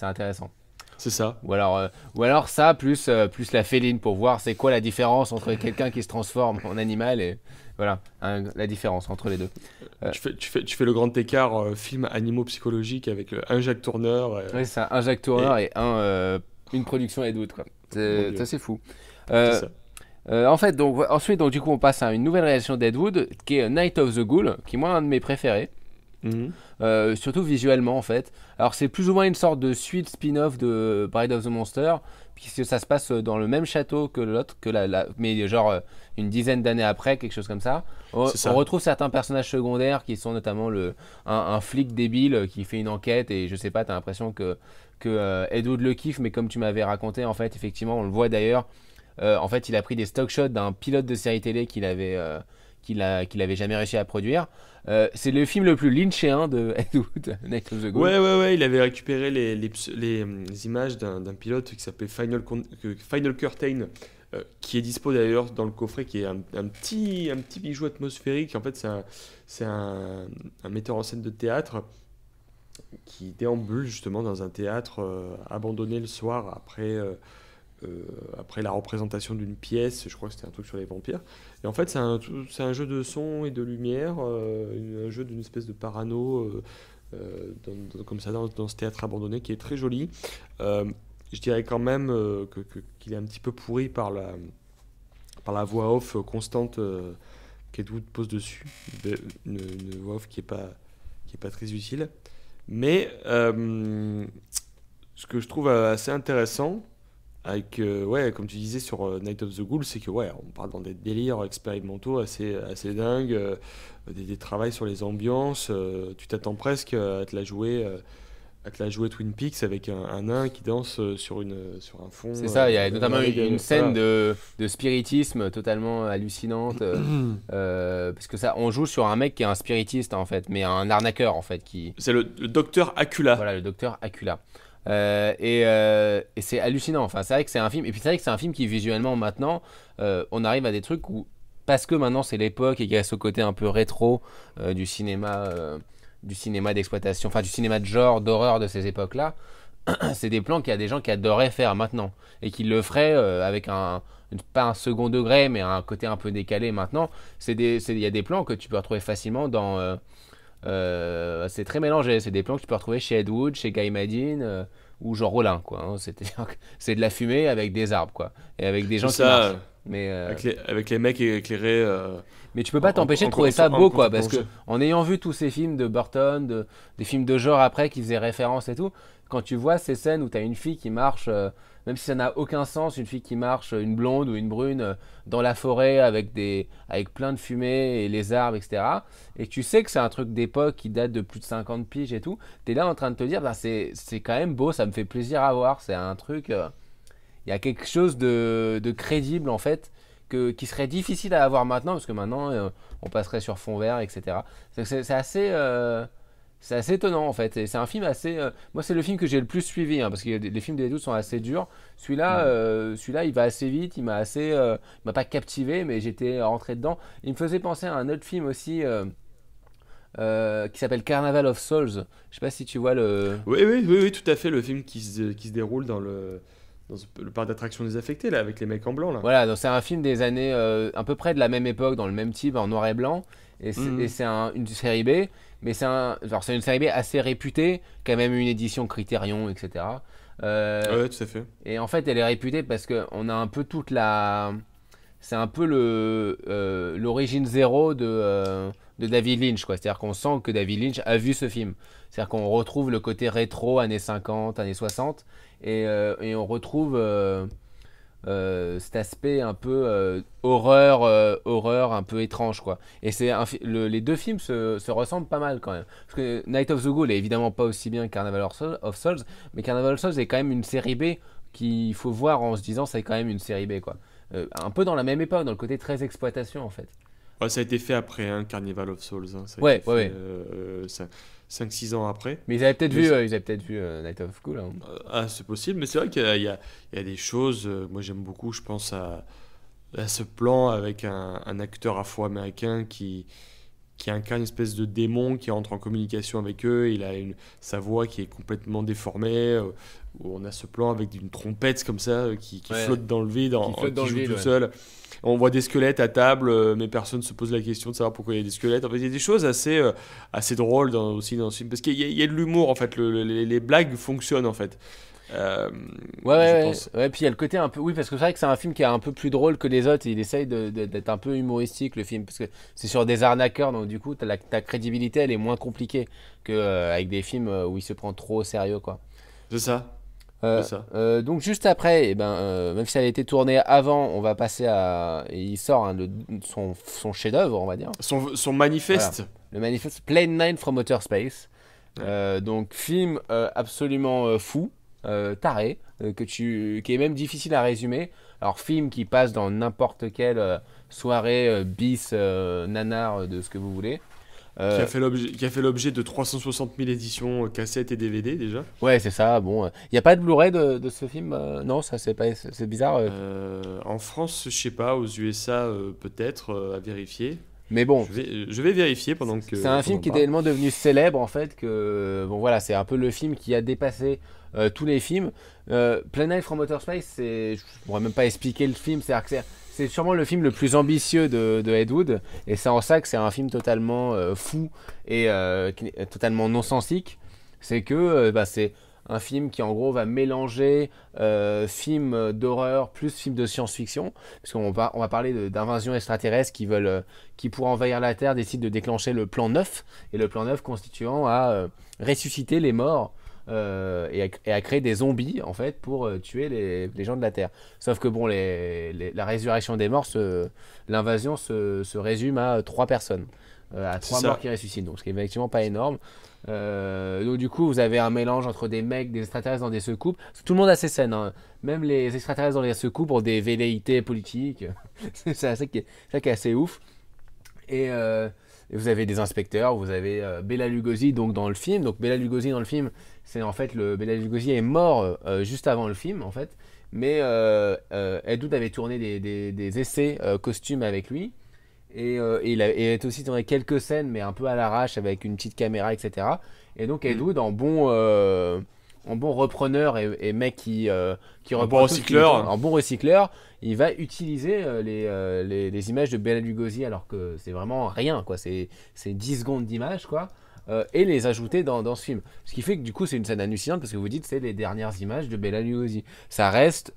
intéressant. C'est ça. Ou alors, euh, ou alors ça, plus, plus la féline, pour voir c'est quoi la différence entre quelqu'un qui se transforme en animal et. Voilà, la différence entre les deux. Tu fais, tu, fais, le grand écart film animaux psychologiques avec un Jacques Tourneur. oui, un Jacques Tourneur et, un, une production et d'autres, quoi. Ça, c'est fou. c'est euh, en fait, donc, ensuite, donc, du coup, on passe à une nouvelle réalisation d'Edwood qui est Night of the Ghoul, qui est moi un de mes préférés. Mhm. Euh, surtout visuellement en fait. Alors c'est plus ou moins une sorte de suite spin-off de Bride of the Monster, puisque ça se passe euh, dans le même château que l'autre, que la, mais genre une dizaine d'années après, quelque chose comme ça. On, retrouve certains personnages secondaires qui sont notamment le, un, flic débile qui fait une enquête et je sais pas, t'as l'impression que, que Edwood le kiffe, mais comme tu m'avais raconté, en fait, effectivement, on le voit d'ailleurs, euh, en fait, il a pris des stock shots d'un pilote de série télé qu'il avait, euh, qu'il jamais réussi à produire. Euh, c'est le film le plus lynchéen de Ed Wood, Night of Ouais, ouais, ouais, il avait récupéré les, les, images d'un pilote qui s'appelait Final, Final Curtain, qui est dispo d'ailleurs dans le coffret, qui est un, un, petit, un petit bijou atmosphérique. En fait, c'est un, metteur en scène de théâtre qui déambule justement dans un théâtre abandonné le soir après. Euh, après la représentation d'une pièce, je crois que c'était un truc sur les vampires. Et en fait, c'est un, jeu de son et de lumière, euh, un jeu d'une espèce de parano. Euh, dans, comme ça dans, ce théâtre abandonné qui est très joli. je dirais quand même qu'il est un petit peu pourri par la, par la voix off constante euh, qu'Edwood pose dessus, une, voix off qui n'est pas, est pas très utile. Mais ce que je trouve assez intéressant, euh, ouais, comme tu disais sur euh, Night of the Ghoul, c'est que, ouais, on parle dans des délires expérimentaux assez, assez dingues, euh, des, des sur les ambiances. tu t'attends presque à te la jouer. à te la jouer Twin Peaks avec un, un nain qui danse sur, une, sur un fond. C'est ça, il y a notamment une, scène de, spiritisme totalement hallucinante. parce que ça, on joue sur un mec qui est un spiritiste en fait, mais un arnaqueur en fait. qui. C'est le, le docteur Acula. Voilà, le docteur Acula. Euh, euh, et, c'est hallucinant. Enfin, c'est vrai que c'est un film. Et puis c'est vrai que c'est un film qui visuellement maintenant, euh, on arrive à des trucs où parce que maintenant c'est l'époque et qu'il y a ce côté un peu rétro du cinéma, du cinéma d'exploitation, enfin du cinéma de genre, d'horreur de ces époques-là. c'est des plans qu'il y a des gens qui adoraient faire maintenant et qui le feraient avec un pas un second degré mais un côté un peu décalé maintenant. C'est il y a des plans que tu peux retrouver facilement dans euh, c'est très mélangé. C'est des plans que tu peux retrouver chez Ed Wood, chez Guy Madin euh, ou Jean Rollin. Quoi, hein. C'est de la fumée avec des arbres quoi, et avec des gens qui marchent. Mais, euh, avec, les, mecs éclairés. Mais tu peux pas t'empêcher de trouver ça beau, quoi, parce que en ayant vu tous ces films de Burton, de, des films de genre après qui faisaient référence et tout, quand tu vois ces scènes où tu as une fille qui marche même si ça n'a aucun sens, une fille qui marche, euh, une blonde ou une brune, euh, dans la forêt avec, des, avec plein de fumée et les arbres, etc. Et tu sais que c'est un truc d'époque qui date de plus de 50 piges et tout, tu es là en train de te dire, bah, c'est quand même beau, ça me fait plaisir à voir, c'est un truc... Euh, il y a quelque chose de, crédible en fait que, qui serait difficile à avoir maintenant, parce que maintenant on passerait sur fond vert, etc. C'est assez... C'est assez étonnant en fait. C'est un film assez. Euh, moi, c'est le film que j'ai le plus suivi hein, parce que les films des doutes sont assez durs. Celui-là, euh, celui-là, il va assez vite. Il m'a assez, euh, m'a pas captivé, mais j'étais rentré dedans. Il me faisait penser à un autre film aussi. qui s'appelle Carnival of Souls. Je sais pas si tu vois le. Oui, oui, oui, tout à fait. Le film qui se, qui se déroule dans le, dans le parc d'attractions désaffecté là, avec les mecs en blanc. Là. Voilà, c'est un film des années à peu près de la même époque, dans le même type, en noir et blanc. Et c'est mm. une série B. Mais c'est une série B assez réputée, quand même une édition Criterion, etc. Euh, ouais, tout à fait. Et en fait, elle est réputée parce qu'on a un peu toute la. C'est un peu le euh, l'origine zéro de, euh, de David Lynch, quoi. C'est-à-dire qu'on sent que David Lynch a vu ce film. C'est-à-dire qu'on retrouve le côté rétro, années 50, années 60, et, euh, et on retrouve euh, cet aspect un peu euh, horreur, euh, horreur un peu étrange quoi. Et c'est les deux films se, ressemblent pas mal quand même. Parce que Night of the Ghoul est évidemment pas aussi bien que Carnival of Souls, mais Carnival of Souls est quand même une série B qu'il faut voir en se disant c'est quand même une série B quoi. un peu dans la même époque, dans le côté très exploitation en fait. ça a été fait après hein, Carnival of Souls. Hein. ouais, 5-6 ans après. Mais ils avaient peut-être vu, euh, ils vu euh, Night of Cool. Hein. Euh, ah, c'est possible, mais c'est vrai qu'il y, a des choses. moi, j'aime beaucoup, je pense à, à, ce plan avec un, un acteur afro-américain qui, qui incarne une espèce de démon qui entre en communication avec eux. Il a une, sa voix qui est complètement déformée. Euh, où on a ce plan avec une trompette comme ça euh, qui, flotte dans le vide, qui, flotte dans joue le vide, tout seul. On voit des squelettes à table, euh, mais personne ne se pose la question de savoir pourquoi il y a des squelettes. il y a des choses assez, assez drôles dans, aussi dans ce film. Parce qu'il y, a de l'humour, en fait. les, les blagues fonctionnent, en fait. Euh, ouais, ouais, ouais, Puis il y a le côté un peu. Oui, parce que c'est vrai que c'est un film qui est un peu plus drôle que les autres. Il essaye d'être un peu humoristique, le film. Parce que c'est sur des arnaqueurs, donc du coup, la, ta crédibilité, elle est moins compliquée qu'avec euh, avec des films euh, où il se prend trop au sérieux, quoi. C'est ça. Euh, ça. Euh, donc juste après, et eh ben, même si elle a été tournée avant, on va passer à... il sort hein, son, chef-d'œuvre, on va dire. Son, manifeste. Le manifeste Plane Nine from Outer Space. donc film absolument fou, euh, taré, euh, que tu, qui est même difficile à résumer. Alors, film qui passe dans n'importe quelle euh, soirée bis, nanar, de ce que vous voulez. Qui a, fait qui a fait l'objet de 360 000 éditions cassettes et DVD déjà. Ouais, c'est ça. Bon, il n'y a pas de Blu-ray de, de, ce film Non, ça c'est pas, c'est bizarre. en France, je sais pas. Aux USA, peut-être à vérifier. Mais bon. Je vais, vérifier pendant que. C'est un film qui est tellement devenu célèbre en fait que. Bon voilà, c'est un peu le film qui a dépassé euh, tous les films. Euh, Planet from Outer Space, c'est. Je pourrais même pas expliquer le film, c'est c'est sûrement le film le plus ambitieux de, de Ed Wood, et c'est en ça que c'est un film totalement euh, fou et euh, totalement non sensique. C'est que bah, c'est un film qui en gros va mélanger euh, film d'horreur plus film de science-fiction, puisqu'on va, on va parler d'invasions extraterrestres qui veulent, euh, qui pour envahir la Terre décident de déclencher le plan 9, et le plan 9 constituant à euh, ressusciter les morts. Et à, créer des zombies en fait pour tuer les, les, gens de la Terre. Sauf que bon, les, la résurrection des morts, l'invasion se, se, résume à trois personnes, à trois morts qui ressuscitent, donc ce qui est effectivement pas énorme. Euh, donc du coup, vous avez un mélange entre des mecs, des extraterrestres dans des secoupes. Tout le monde a ses scènes. Hein. Même les extraterrestres dans les secoupes ont des velléités politiques. c'est ça, qui est assez ouf. Euh, et, vous avez des inspecteurs. Vous avez euh, Bela Lugosi donc dans le film. Donc Bela Lugosi dans le film, c'est en fait le Bela Lugosi est mort euh, juste avant le film en fait. Mais Ed Wood avait tourné des essais costumes avec lui. Et, euh, il est aussi dans les quelques scènes, mais un peu à l'arrache, avec une petite caméra, etc. Et donc Ed mm. Wood, en bon, euh, en bon repreneur et, mec qui, euh, qui reprend. recycleur. en bon recycleur, il va utiliser les, les, images de Bella Lugosi, alors que c'est vraiment rien, quoi. C'est 10 secondes d'images, quoi. et les ajouter dans, dans, ce film. Ce qui fait que du coup, c'est une scène hallucinante parce que vous dites, c'est les dernières images de Bella Lugosi. Ça reste,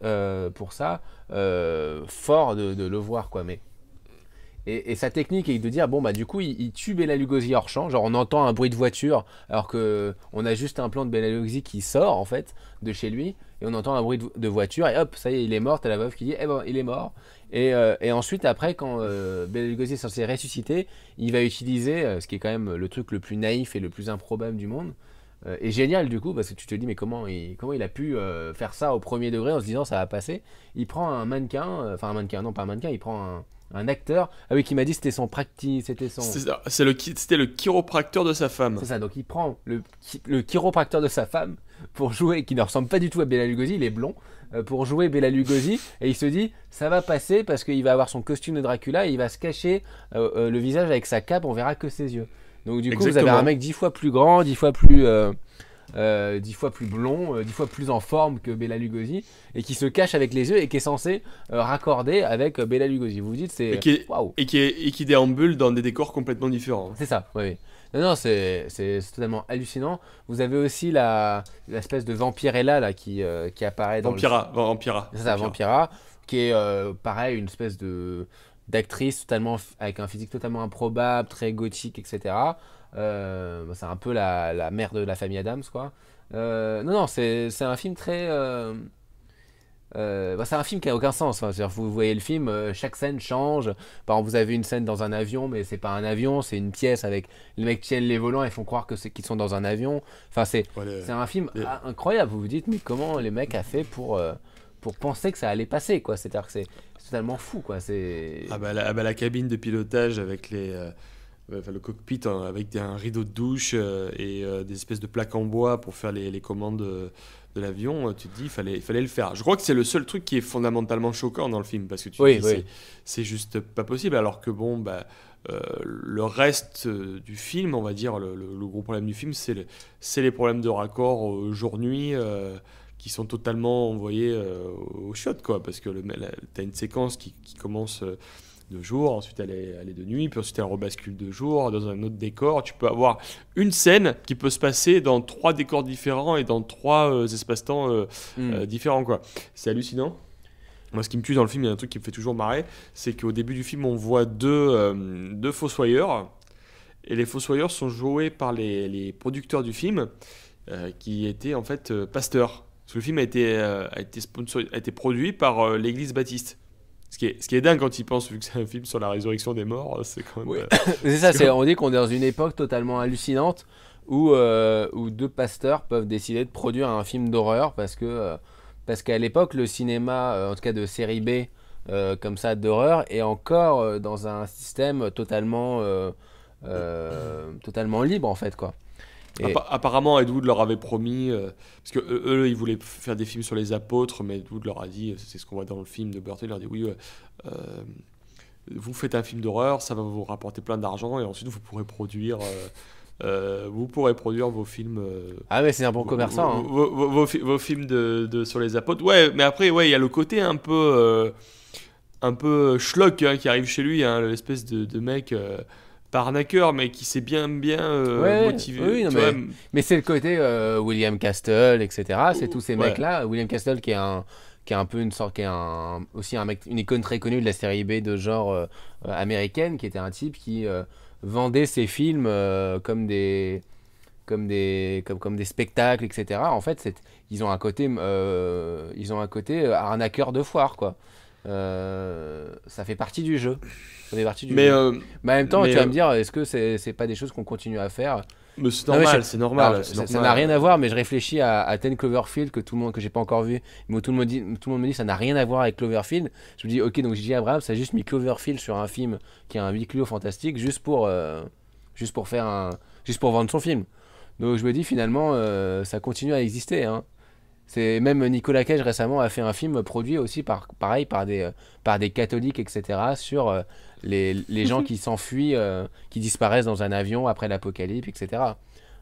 pour ça, fort de le voir, quoi. Mais et, sa technique est de dire bon bah du coup il, tue Bela Lugosi hors champ, genre on entend un bruit de voiture alors que on a juste un plan de Bela Lugosi qui sort en fait de chez lui et on entend un bruit de, voiture et hop ça y est il est mort, t'as la veuve qui dit eh ben il est mort et, euh, et ensuite après quand euh, Bela Lugosi est censé ressusciter, il va utiliser euh, ce qui est quand même le truc le plus naïf et le plus improbable du monde euh, et génial du coup parce que tu te dis mais comment il, comment il a pu faire ça au premier degré en se disant ça va passer, il prend un mannequin, enfin un mannequin non pas un mannequin, il prend un un acteur. Ah oui, qui m'a dit c'était son practice, c'était son. C'est le c'était le chiropracteur de sa femme. C'est ça. Donc il prend le, le chiropracteur de sa femme pour jouer, qui ne ressemble pas du tout à Bela Lugosi, il est blond, euh, pour jouer Bela Lugosi, et il se dit ça va passer parce qu'il va avoir son costume de Dracula et il va se cacher euh, euh, le visage avec sa cape, on verra que ses yeux. Donc du coup, vous avez un mec dix fois plus grand, dix fois plus euh, dix fois plus blond, euh, dix fois plus en forme que Bella Lugosi, et qui se cache avec les yeux et qui est censé euh, raccorder avec Bella Lugosi. Vous vous dites, c'est. Et qui, et, qui déambule dans des décors complètement différents. C'est ça, oui. Non, non, c'est totalement hallucinant. Vous avez aussi l'espèce de Vampirella là, qui, qui apparaît dans. Vampira, Vampira. C'est ça, Vampira, qui est pareil, une espèce de d'actrice totalement avec un physique totalement improbable, très gothique, etc. Euh, bah, c'est un peu la, la, mère de la famille Adams, quoi. Euh, non, non, c'est un film très. Euh, bah, c'est un film qui a aucun sens. Vous voyez le film, chaque scène change. Par exemple, vous avez une scène dans un avion, mais c'est pas un avion, c'est une pièce avec les mecs qui tiennent les volants et font croire que c'est qu'ils sont dans un avion. Enfin, c'est un film incroyable. Vous vous dites, mais comment les mecs a fait pour pour penser que ça allait passer quoi cest c'est totalement fou quoi. C'est ah, bah, ah la, cabine de pilotage avec les le cockpit hein, avec un rideau de douche euh, et euh, des espèces de plaques en bois pour faire les, les commandes euh, de l'avion, tu te dis, il fallait, fallait le faire. Je crois que c'est le seul truc qui est fondamentalement choquant dans le film, parce que tu oui, dis, c'est juste pas possible, alors que bon, bah, le reste du film, on va dire, le, gros problème du film, c'est le, les problèmes de raccord jour-nuit. qui sont totalement envoyés au shot, quoi, parce que tu as une séquence qui, qui commence de jour, ensuite elle est, de nuit, puis ensuite elle rebascule de jour dans un autre décor. Tu peux avoir une scène qui peut se passer dans trois décors différents et dans trois euh, espaces-temps euh, hmm. euh, différents. C'est hallucinant. Moi, ce qui me tue dans le film, il y a un truc qui me fait toujours marrer, c'est qu'au début du film, on voit deux, deux fossoyeurs, et les fossoyeurs sont joués par les, producteurs du film, qui étaient en fait pasteurs. Parce que le film a été, a été produit par l'Église baptiste. Ce qui, est, dingue quand il pense, vu que c'est un film sur la résurrection des morts, euh, c'est quand même. Euh, c'est ça, c'est, on dit qu'on est dans une époque totalement hallucinante euh, où, deux pasteurs peuvent décider de produire un film d'horreur parce, que, parce qu'à l'époque, le cinéma, en tout cas de série B, comme ça, d'horreur, est encore dans un système totalement, totalement libre en fait, quoi. Apparemment, Ed Wood leur avait promis, euh, parce que euh, eux, ils voulaient faire des films sur les apôtres, mais Ed Wood leur a dit, c'est ce qu'on voit dans le film de Burton, il leur a dit oui, euh, vous faites un film d'horreur, ça va vous rapporter plein d'argent, et ensuite vous pourrez produire. vous pourrez produire vos films. ah mais c'est un bon commerçant. Vos, hein. vos, films de, sur les apôtres. Ouais, mais après, ouais, il y a le côté un peu, un peu schlock hein, qui arrive chez lui, hein, l'espèce de, de mec arnaqueur, mais qui s'est bien, bien euh, motivé. mais, c'est le côté euh, William Castle, etc. C'est tous ces mecs-là. William Castle qui est un qui est un peu une sorte, qui est un, aussi un mec, une icône très connue de la série B de genre euh, américaine, qui était un type qui vendait ses films comme des comme des comme, comme des spectacles, etc. En fait, ils ont un côté ils ont un côté arnaqueur de foire, quoi. ça fait partie du jeu. Euh, mais, en même temps, tu vas euh, me dire, est-ce que c'est est pas des choses qu'on continue à faire mais c'est normal, c'est normal. Ça n'a rien à voir, mais je réfléchis à, à Ten Cloverfield que tout le monde que j'ai pas encore vu. Mais tout le monde dit, tout le monde me dit ça n'a rien à voir avec Cloverfield. Je me dis ok donc J.J. Abraham ça a juste mis Cloverfield sur un film qui a un huis clos fantastique juste pour euh, juste pour faire un juste pour vendre son film. Donc je me dis finalement ça continue à exister. Hein. C'est même Nicolas Cage récemment a fait un film produit aussi par pareil par des par des catholiques etc sur les, gens qui s'enfuient, euh, qui disparaissent dans un avion après l'apocalypse, etc.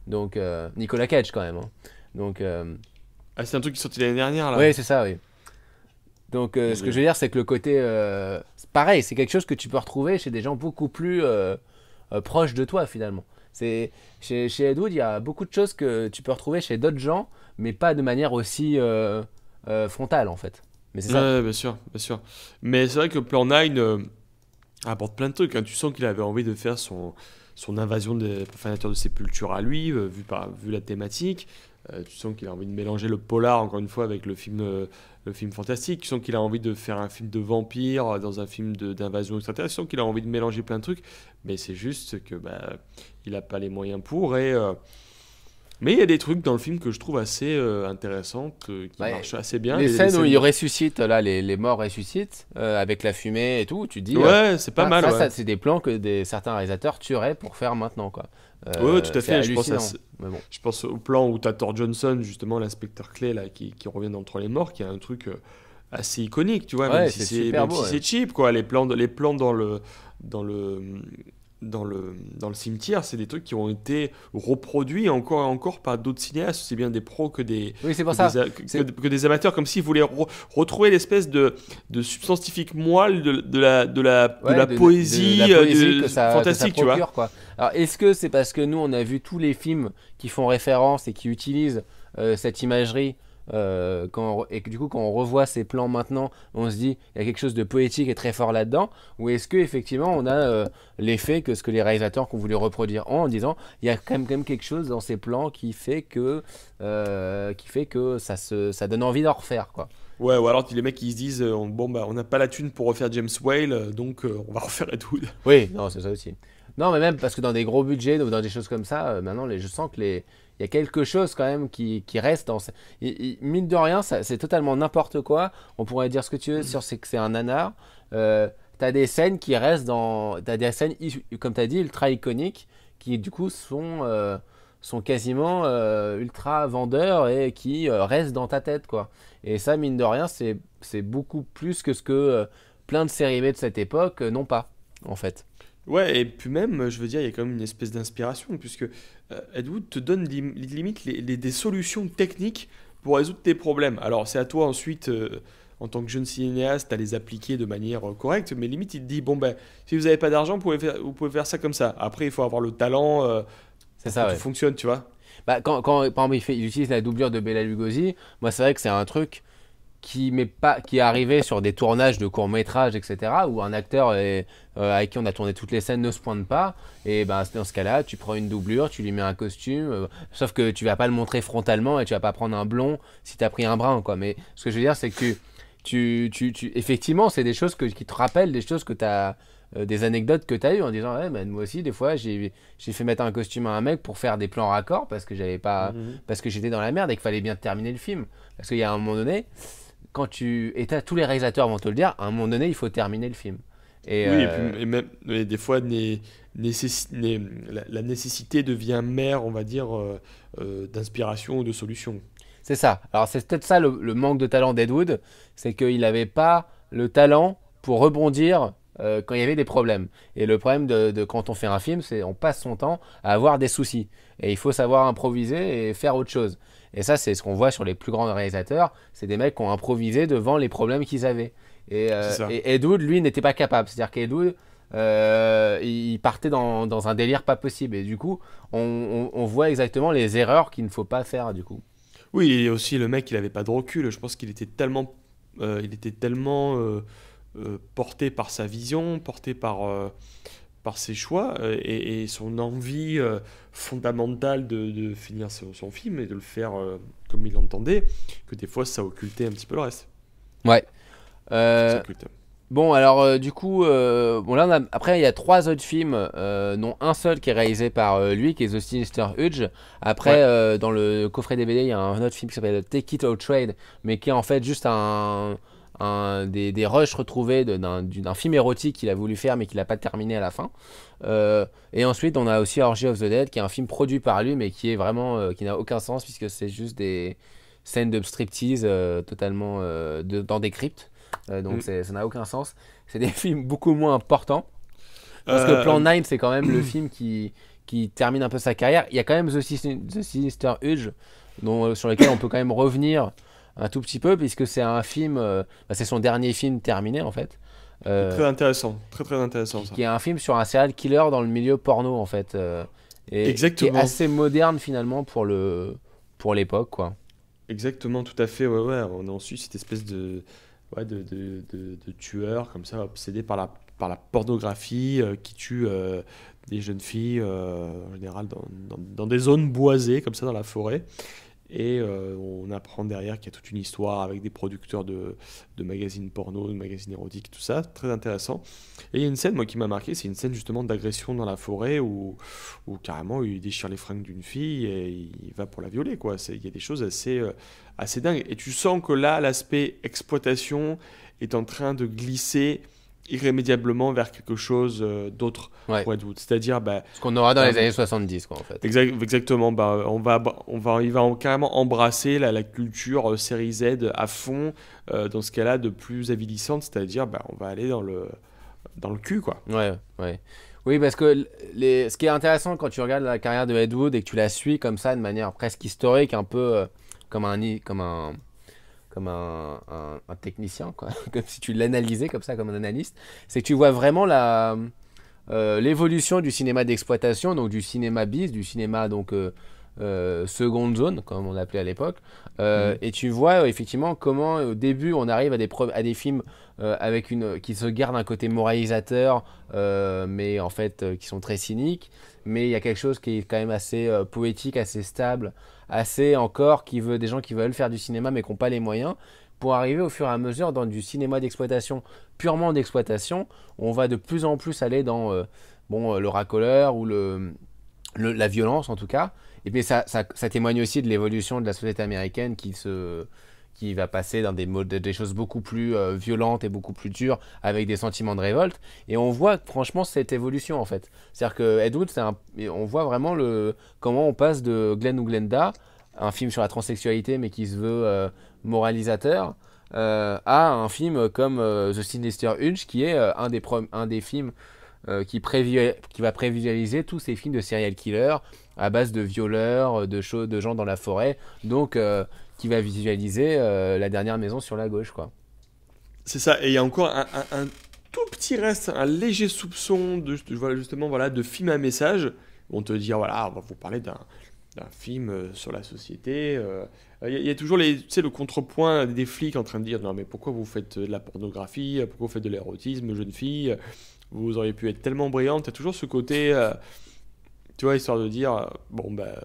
Donc, euh, Nicolas Cage quand même. Hein. Donc, euh, ah, c'est un truc qui est sorti l'année dernière là. Oui, c'est ça, oui. Donc, ce que je veux dire, c'est que le côté. pareil, c'est quelque chose que tu peux retrouver chez des gens beaucoup plus proches de toi finalement. C'est chez, chez Edwood, il y a beaucoup de choses que tu peux retrouver chez d'autres gens, mais pas de manière aussi frontale en fait. Mais c'est ça. Oui, bien sûr, bien sûr. Mais c'est vrai que Plan 9 apporte plein de trucs. Hein. Tu sens qu'il avait envie de faire son, invasion des profanateurs de sépulture à lui, euh, vu, la thématique. Euh, tu sens qu'il a envie de mélanger le polar, encore une fois, avec le film, euh, fantastique. Tu sens qu'il a envie de faire un film de vampire dans un film d'invasion extraterrestre. Tu sens qu'il a envie de mélanger plein de trucs. Mais c'est juste que bah, il n'a pas les moyens pour. Et mais il y a des trucs dans le film que je trouve assez euh, intéressants, qui marchent assez bien. Les, scènes où ils là, les, morts ressuscitent, euh, avec la fumée et tout, tu dis. Ouais, euh, c'est pas ah, mal. Ça, c'est des plans que des, certains réalisateurs tueraient pour faire maintenant, quoi. oui, tout à fait. Je pense, au plan où t'as Thor Johnson, justement, l'inspecteur clé, là, qui, revient dans le les morts, qui a un truc assez iconique, tu vois, même si c'est cheap, quoi. Les plans, les plans dans le. Dans le dans le, dans le cimetière, c'est des trucs qui ont été reproduits encore et encore par d'autres cinéastes, c'est bien des pros que des, que, Des, amateurs, comme s'ils voulaient retrouver l'espèce de, de substantifique moelle de, de la, poésie, fantastique, Quoi. Alors, est-ce que c'est parce que nous, on a vu tous les films qui font référence et qui utilisent euh, cette imagerie euh, quand et du coup, quand on revoit ces plans maintenant, on se dit il y a quelque chose de poétique et très fort là-dedans Ou est-ce que effectivement on a euh, l'effet que ce que les réalisateurs ont voulu reproduire en, en disant il y a quand même, quelque chose dans ces plans qui fait que, euh, qui fait que ça, se, ça donne envie d'en refaire quoi. Ouais, ou alors les mecs ils se disent bon bah on n'a pas la thune pour refaire James Whale donc on va refaire Ed Wood. Oui, non, c'est ça aussi. Non, mais même parce que dans des gros budgets, dans des choses comme ça, euh, maintenant, je sens que les, il y a quelque chose quand même qui, reste dans. mine de rien, c'est totalement n'importe quoi. On pourrait dire ce que tu veux sur c'est que c'est un nanar. Euh, t'as des scènes qui restent dans. T'as des scènes, comme t'as dit, ultra iconiques qui du coup sont, euh, sont quasiment ultra vendeurs et qui restent dans ta tête quoi. Et ça, mine de rien, c'est beaucoup plus que ce que plein de séries de cette époque n'ont pas en fait. Ouais, et puis même, je veux dire, il y a quand même une espèce d'inspiration, puisque euh, Ed Wood te donne limite les, des solutions techniques pour résoudre tes problèmes. Alors, c'est à toi ensuite, euh, en tant que jeune cinéaste, à les appliquer de manière euh, correcte, mais limite, il te dit bon, ben, si vous n'avez pas d'argent, vous, pouvez faire, vous pouvez faire ça comme ça. Après, il faut avoir le talent. ça. fonctionne, tu vois. Bah, quand, par exemple, il, utilise la doublure de Bella Lugosi, moi, c'est vrai que c'est un truc qui pas qui est arrivé sur des tournages de courts métrages etc où un acteur euh, avec qui on a tourné toutes les scènes ne se pointe pas et ben dans ce cas-là tu prends une doublure tu lui mets un costume euh, sauf que tu vas pas le montrer frontalement et tu vas pas prendre un blond si tu as pris un brun quoi mais ce que je veux dire c'est que tu, tu, tu effectivement c'est des choses qui te rappellent des choses que tu as euh, des anecdotes que tu as eues en disant ben, moi aussi des fois j'ai fait mettre un costume à un mec pour faire des plans raccords parce que j'avais pas mmh parce que j'étais dans la merde et qu'il fallait bien terminer le film parce qu'il y a un moment donné quand tu. tous les réalisateurs vont te le dire, à un moment donné, il faut terminer le film. Et oui, et, euh, même des fois, la, nécessité devient mère, on va dire, euh, euh, d'inspiration ou de solution. C'est ça. Alors, c'est peut-être ça le, manque de talent d'Edwood, c'est qu'il n'avait pas le talent pour rebondir quand il y avait des problèmes. Et le problème de, de quand on fait un film, c'est on passe son temps à avoir des soucis. Et il faut savoir improviser et faire autre chose. Et ça, c'est ce qu'on voit sur les plus grands réalisateurs. C'est des mecs qui ont improvisé devant les problèmes qu'ils avaient. Et, euh, Ed lui, n'était pas capable. C'est-à-dire qu'Ed euh, il partait dans, un délire pas possible. Et du coup, on, voit exactement les erreurs qu'il ne faut pas faire, du coup. Oui, et aussi le mec, il n'avait pas de recul. Je pense qu'il était tellement, euh, il était tellement euh, porté par sa vision, porté par par ses choix euh, et, son envie euh, fondamentale de, finir son, film et de le faire euh, comme il l'entendait, que des fois ça occultait un petit peu le reste. Ouais. bon, alors du coup, bon, là, on après il y a trois autres films, non un seul qui est réalisé par lui, qui est The Sinister Hudge. Après, dans le coffret DVD, il y a un autre film qui s'appelle Take It Out Trade, mais qui est en fait juste un des, rushs retrouvés d'un film érotique qu'il a voulu faire mais qu'il n'a pas terminé à la fin. Euh, et ensuite, on a aussi Orgy of the Dead, qui est un film produit par lui mais qui est vraiment euh, qui n'a aucun sens puisque c'est juste des scènes de striptease euh, totalement dans des cryptes. donc mm. ça n'a aucun sens. C'est des films beaucoup moins importants. Parce que Plan 9, c'est quand même le film qui, termine un peu sa carrière. Il y a quand même The Sinister Huge, sur lequel on peut quand même revenir un tout petit peu, puisque c'est un film, euh, bah, c'est son dernier film terminé en fait. Euh, très intéressant, très très intéressant. Qui, est un film sur un serial killer dans le milieu porno en fait. Euh, et, assez moderne finalement pour le pour l'époque quoi. Exactement, tout à fait. Ouais on a ensuite cette espèce de tueur comme ça obsédé par la par la pornographie qui tue des jeunes filles en général dans des zones boisées comme ça dans la forêt et euh, on apprend derrière qu'il y a toute une histoire avec des producteurs de, magazines porno, de magazines érotiques, tout ça, très intéressant. Et il y a une scène, moi, qui m'a marqué, c'est une scène justement d'agression dans la forêt où, carrément il déchire les fringues d'une fille et il va pour la violer, quoi. Il y a des choses assez, euh, assez dingues. Et tu sens que là, l'aspect exploitation est en train de glisser irrémédiablement vers quelque chose euh, d'autre pour Redwood. C'est-à-dire. Bah, ce qu'on aura dans les bah, années 70, quoi, en fait. exactement. Bah, on va, on va, il va carrément embrasser la, culture euh, série Z à fond, euh, dans ce cas-là, de plus avilissante, c'est-à-dire, bah, on va aller dans le, dans le cul, quoi. Ouais, ouais. Oui, parce que les... ce qui est intéressant quand tu regardes la carrière de Redwood et que tu la suis comme ça, de manière presque historique, un peu comme un. Comme un comme un, technicien, quoi. comme si tu l'analysais comme ça, comme un analyste, c'est que tu vois vraiment la, euh, l'évolution du cinéma d'exploitation, donc du cinéma bis, du cinéma donc euh, euh, seconde zone, comme on l'appelait à l'époque. Mm. Et tu vois effectivement comment au début on arrive à des, à des films avec une, qui se gardent un côté moralisateur, mais en fait qui sont très cyniques. Mais il y a quelque chose qui est quand même assez poétique, assez stable assez encore qui veut des gens qui veulent faire du cinéma mais qui n'ont pas les moyens pour arriver au fur et à mesure dans du cinéma d'exploitation purement d'exploitation on va de plus en plus aller dans euh, bon euh, le racoleur ou la violence en tout cas et puis ça, ça témoigne aussi de l'évolution de la société américaine qui se qui va passer dans des, des choses beaucoup plus euh, violentes et beaucoup plus dures, avec des sentiments de révolte. Et on voit franchement cette évolution en fait. C'est-à-dire que Ed Wood, on voit vraiment le, comment on passe de Glenn ou Glenda, un film sur la transsexualité mais qui se veut euh, moralisateur, euh, à un film comme The Sinister Hunch, qui est un, des un des films qui, qui va prévisualiser tous ces films de serial killer à base de violeurs, de, de gens dans la forêt. Donc qui va visualiser euh, la dernière maison sur la gauche, quoi. C'est ça, et il y a encore un, tout petit reste, un léger soupçon de, justement voilà, de film à message. On te dit, ah, voilà, on va vous parler d'un film euh, sur la société. Euh. Il y, a, toujours tu sais, le contrepoint des flics en train de dire, non mais pourquoi vous faites de la pornographie, pourquoi vous faites de l'érotisme, jeune fille, vous auriez pu être tellement brillante, tu as toujours ce côté, tu vois, histoire de dire, bon bah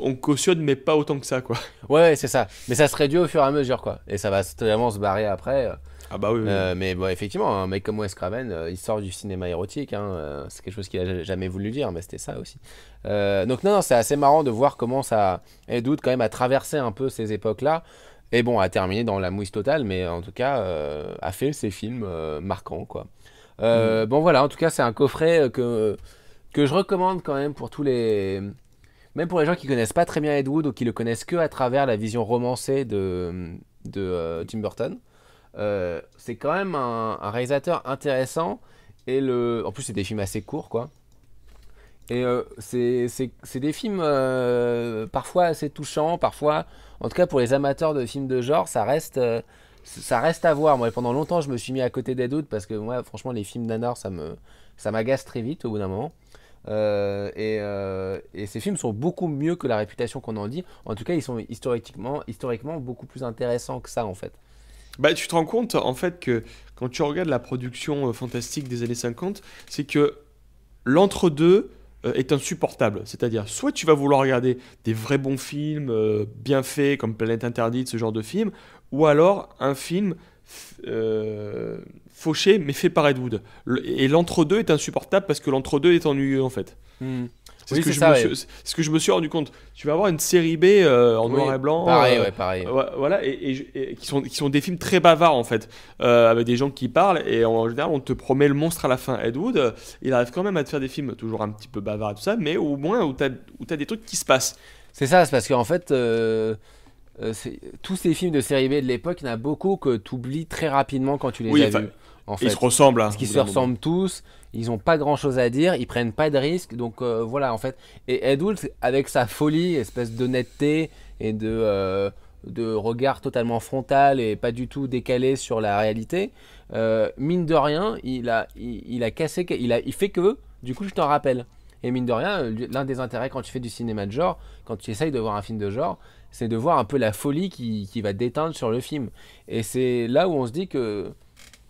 on, cautionne, mais pas autant que ça, quoi. Ouais, c'est ça. Mais ça se réduit au fur et à mesure, quoi. Et ça va totalement se barrer après. Euh. Ah bah oui. Euh, mais bon, effectivement, un mec comme Wes Craven, euh, il sort du cinéma érotique. Hein, c'est quelque chose qu'il a jamais voulu dire, mais c'était ça aussi. donc non, c'est assez marrant de voir comment ça doute quand même à traversé un peu ces époques-là. Et bon, a terminé dans la mouise totale, mais en tout cas, a fait ses films marquants, quoi. Mm. Bon voilà, en tout cas, c'est un coffret que que je recommande quand même pour tous les même pour les gens qui connaissent pas très bien Ed Wood ou qui le connaissent que à travers la vision romancée de, de euh, Tim Burton, euh, c'est quand même un, réalisateur intéressant. Et le... En plus, c'est des films assez courts, quoi. Et euh, c'est des films parfois assez touchants, parfois... En tout cas, pour les amateurs de films de genre, ça reste, ça reste à voir. Moi, pendant longtemps, je me suis mis à côté d'Ed Wood parce que moi, franchement, les films d'Anor, ça m'agace ça très vite au bout d'un moment. Euh, euh, et, ces films sont beaucoup mieux que la réputation qu'on en dit. En tout cas, ils sont historiquement, historiquement beaucoup plus intéressants que ça, en fait. Bah, tu te rends compte, en fait, que quand tu regardes la production euh, fantastique des années 50, c'est que l'entre-deux est insupportable. C'est-à-dire, soit tu vas vouloir regarder des vrais bons films, bien faits, comme Planète Interdite, ce genre de film, ou alors un film fauché mais fait par Ed Wood. et l'entre-deux est insupportable parce que l'entre-deux est ennuyeux en fait. C'est ce, que je me suis rendu compte. Tu vas avoir une série B euh, en noir et blanc. Pareil, euh, ouais, pareil. voilà, et, qui, sont, qui sont des films très bavards en fait, euh, avec des gens qui parlent et en général on te promet le monstre à la fin. Ed Wood, il arrive quand même à te faire des films toujours un petit peu bavards et tout ça, mais au moins où tu as, des trucs qui se passent. C'est ça, c'est parce qu'en fait. tous ces films de série B de l'époque, il beaucoup que tu oublies très rapidement quand tu les as ils se ressemblent. Hein, Parce qu'ils se ressemblent tous, ils n'ont pas grand chose à dire, ils prennent pas de risques. Donc euh, voilà, en fait. Et Ed avec sa folie, espèce d'honnêteté et de, euh, de regard totalement frontal et pas du tout décalé sur la réalité, euh, mine de rien, il a, il, a cassé. Il, a, il fait que, du coup, je t'en rappelle. Et mine de rien, l'un des intérêts quand tu fais du cinéma de genre, quand tu essayes de voir un film de genre, c'est de voir un peu la folie qui, qui va déteindre sur le film. Et c'est là où on se dit que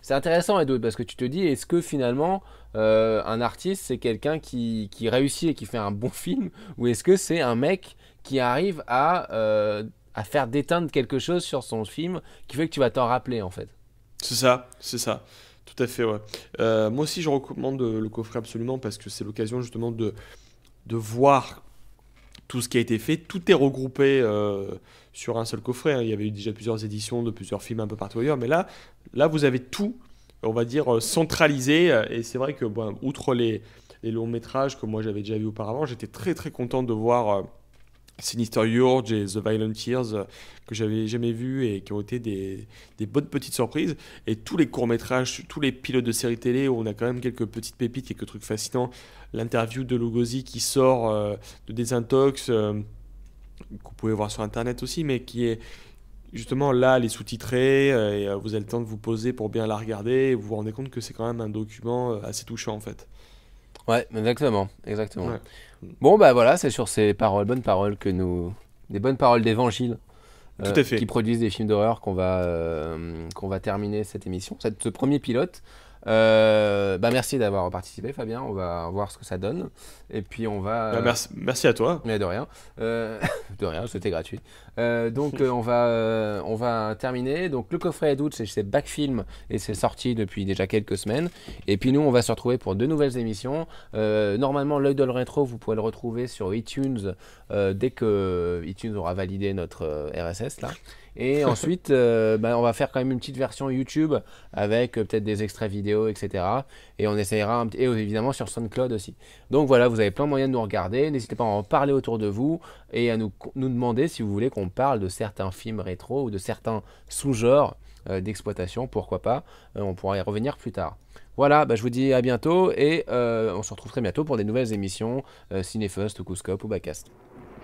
c'est intéressant, Edouard, parce que tu te dis, est-ce que finalement, euh, un artiste, c'est quelqu'un qui, réussit et qui fait un bon film, ou est-ce que c'est un mec qui arrive à, euh, à faire déteindre quelque chose sur son film qui fait que tu vas t'en rappeler, en fait C'est ça, c'est ça. Tout à fait, ouais. Euh, moi aussi, je recommande le coffret absolument parce que c'est l'occasion justement de, de voir tout ce qui a été fait, tout est regroupé euh, sur un seul coffret. Hein. Il y avait eu déjà plusieurs éditions de plusieurs films un peu partout ailleurs, mais là, là vous avez tout, on va dire, euh, centralisé. Euh, et c'est vrai que, outre les, longs métrages que moi j'avais déjà vus auparavant, j'étais très très content de voir. Sinister Urge et The Violent Tears que j'avais jamais vus et qui ont été des, des bonnes petites surprises. Et tous les courts-métrages, tous les pilotes de séries télé où on a quand même quelques petites pépites, quelques trucs fascinants l'interview de Lugosi qui sort euh, de Désintox, euh, que vous pouvez voir sur Internet aussi, mais qui est justement là, elle est sous-titrée, euh, et vous avez le temps de vous poser pour bien la regarder, et vous vous rendez compte que c'est quand même un document assez touchant en fait. Ouais, exactement, exactement. Bon, ben voilà, c'est sur ces paroles, bonnes paroles que nous, des bonnes paroles d'évangile, qui produisent des films d'horreur qu'on va, qu'on va terminer cette émission, cette, ce premier pilote. Euh, bah, merci d'avoir participé, Fabien. On va voir ce que ça donne. Et puis on va. Bah, merci, à toi. Mais de rien. Euh, de rien, c'était gratuit. Euh, donc on va on va terminer. Donc le coffret doute, c'est Backfilm et c'est sorti depuis déjà quelques semaines. Et puis nous, on va se retrouver pour deux nouvelles émissions. normalement, l'œil de le rétro, vous pouvez le retrouver sur iTunes dès que iTunes aura validé notre RSS là. Et ensuite, euh, bah, on va faire quand même une petite version YouTube avec euh, peut-être des extraits vidéo, etc. Et on essayera, évidemment sur SoundCloud aussi. Donc voilà, vous avez plein de moyens de nous regarder. N'hésitez pas à en parler autour de vous et à nous, nous demander si vous voulez qu'on parle de certains films rétro ou de certains sous-genres euh, d'exploitation, pourquoi pas. on pourra y revenir plus tard. Voilà, bah, je vous dis à bientôt et on se retrouve très bientôt pour des nouvelles émissions Cinefest, ou Couscope ou Bacast.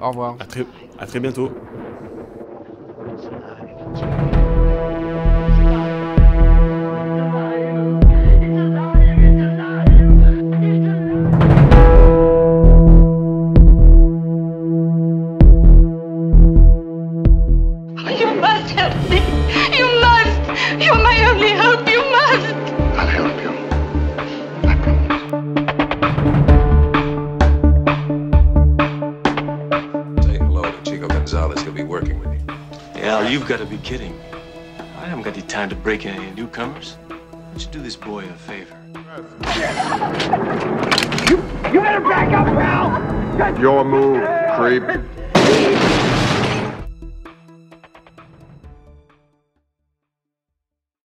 Au revoir. à très bientôt. is alive. Al, you've got to be kidding. I haven't got the time to break any newcomers. Why don't you do this boy a favor? You, you better back up, pal! Your move, creep.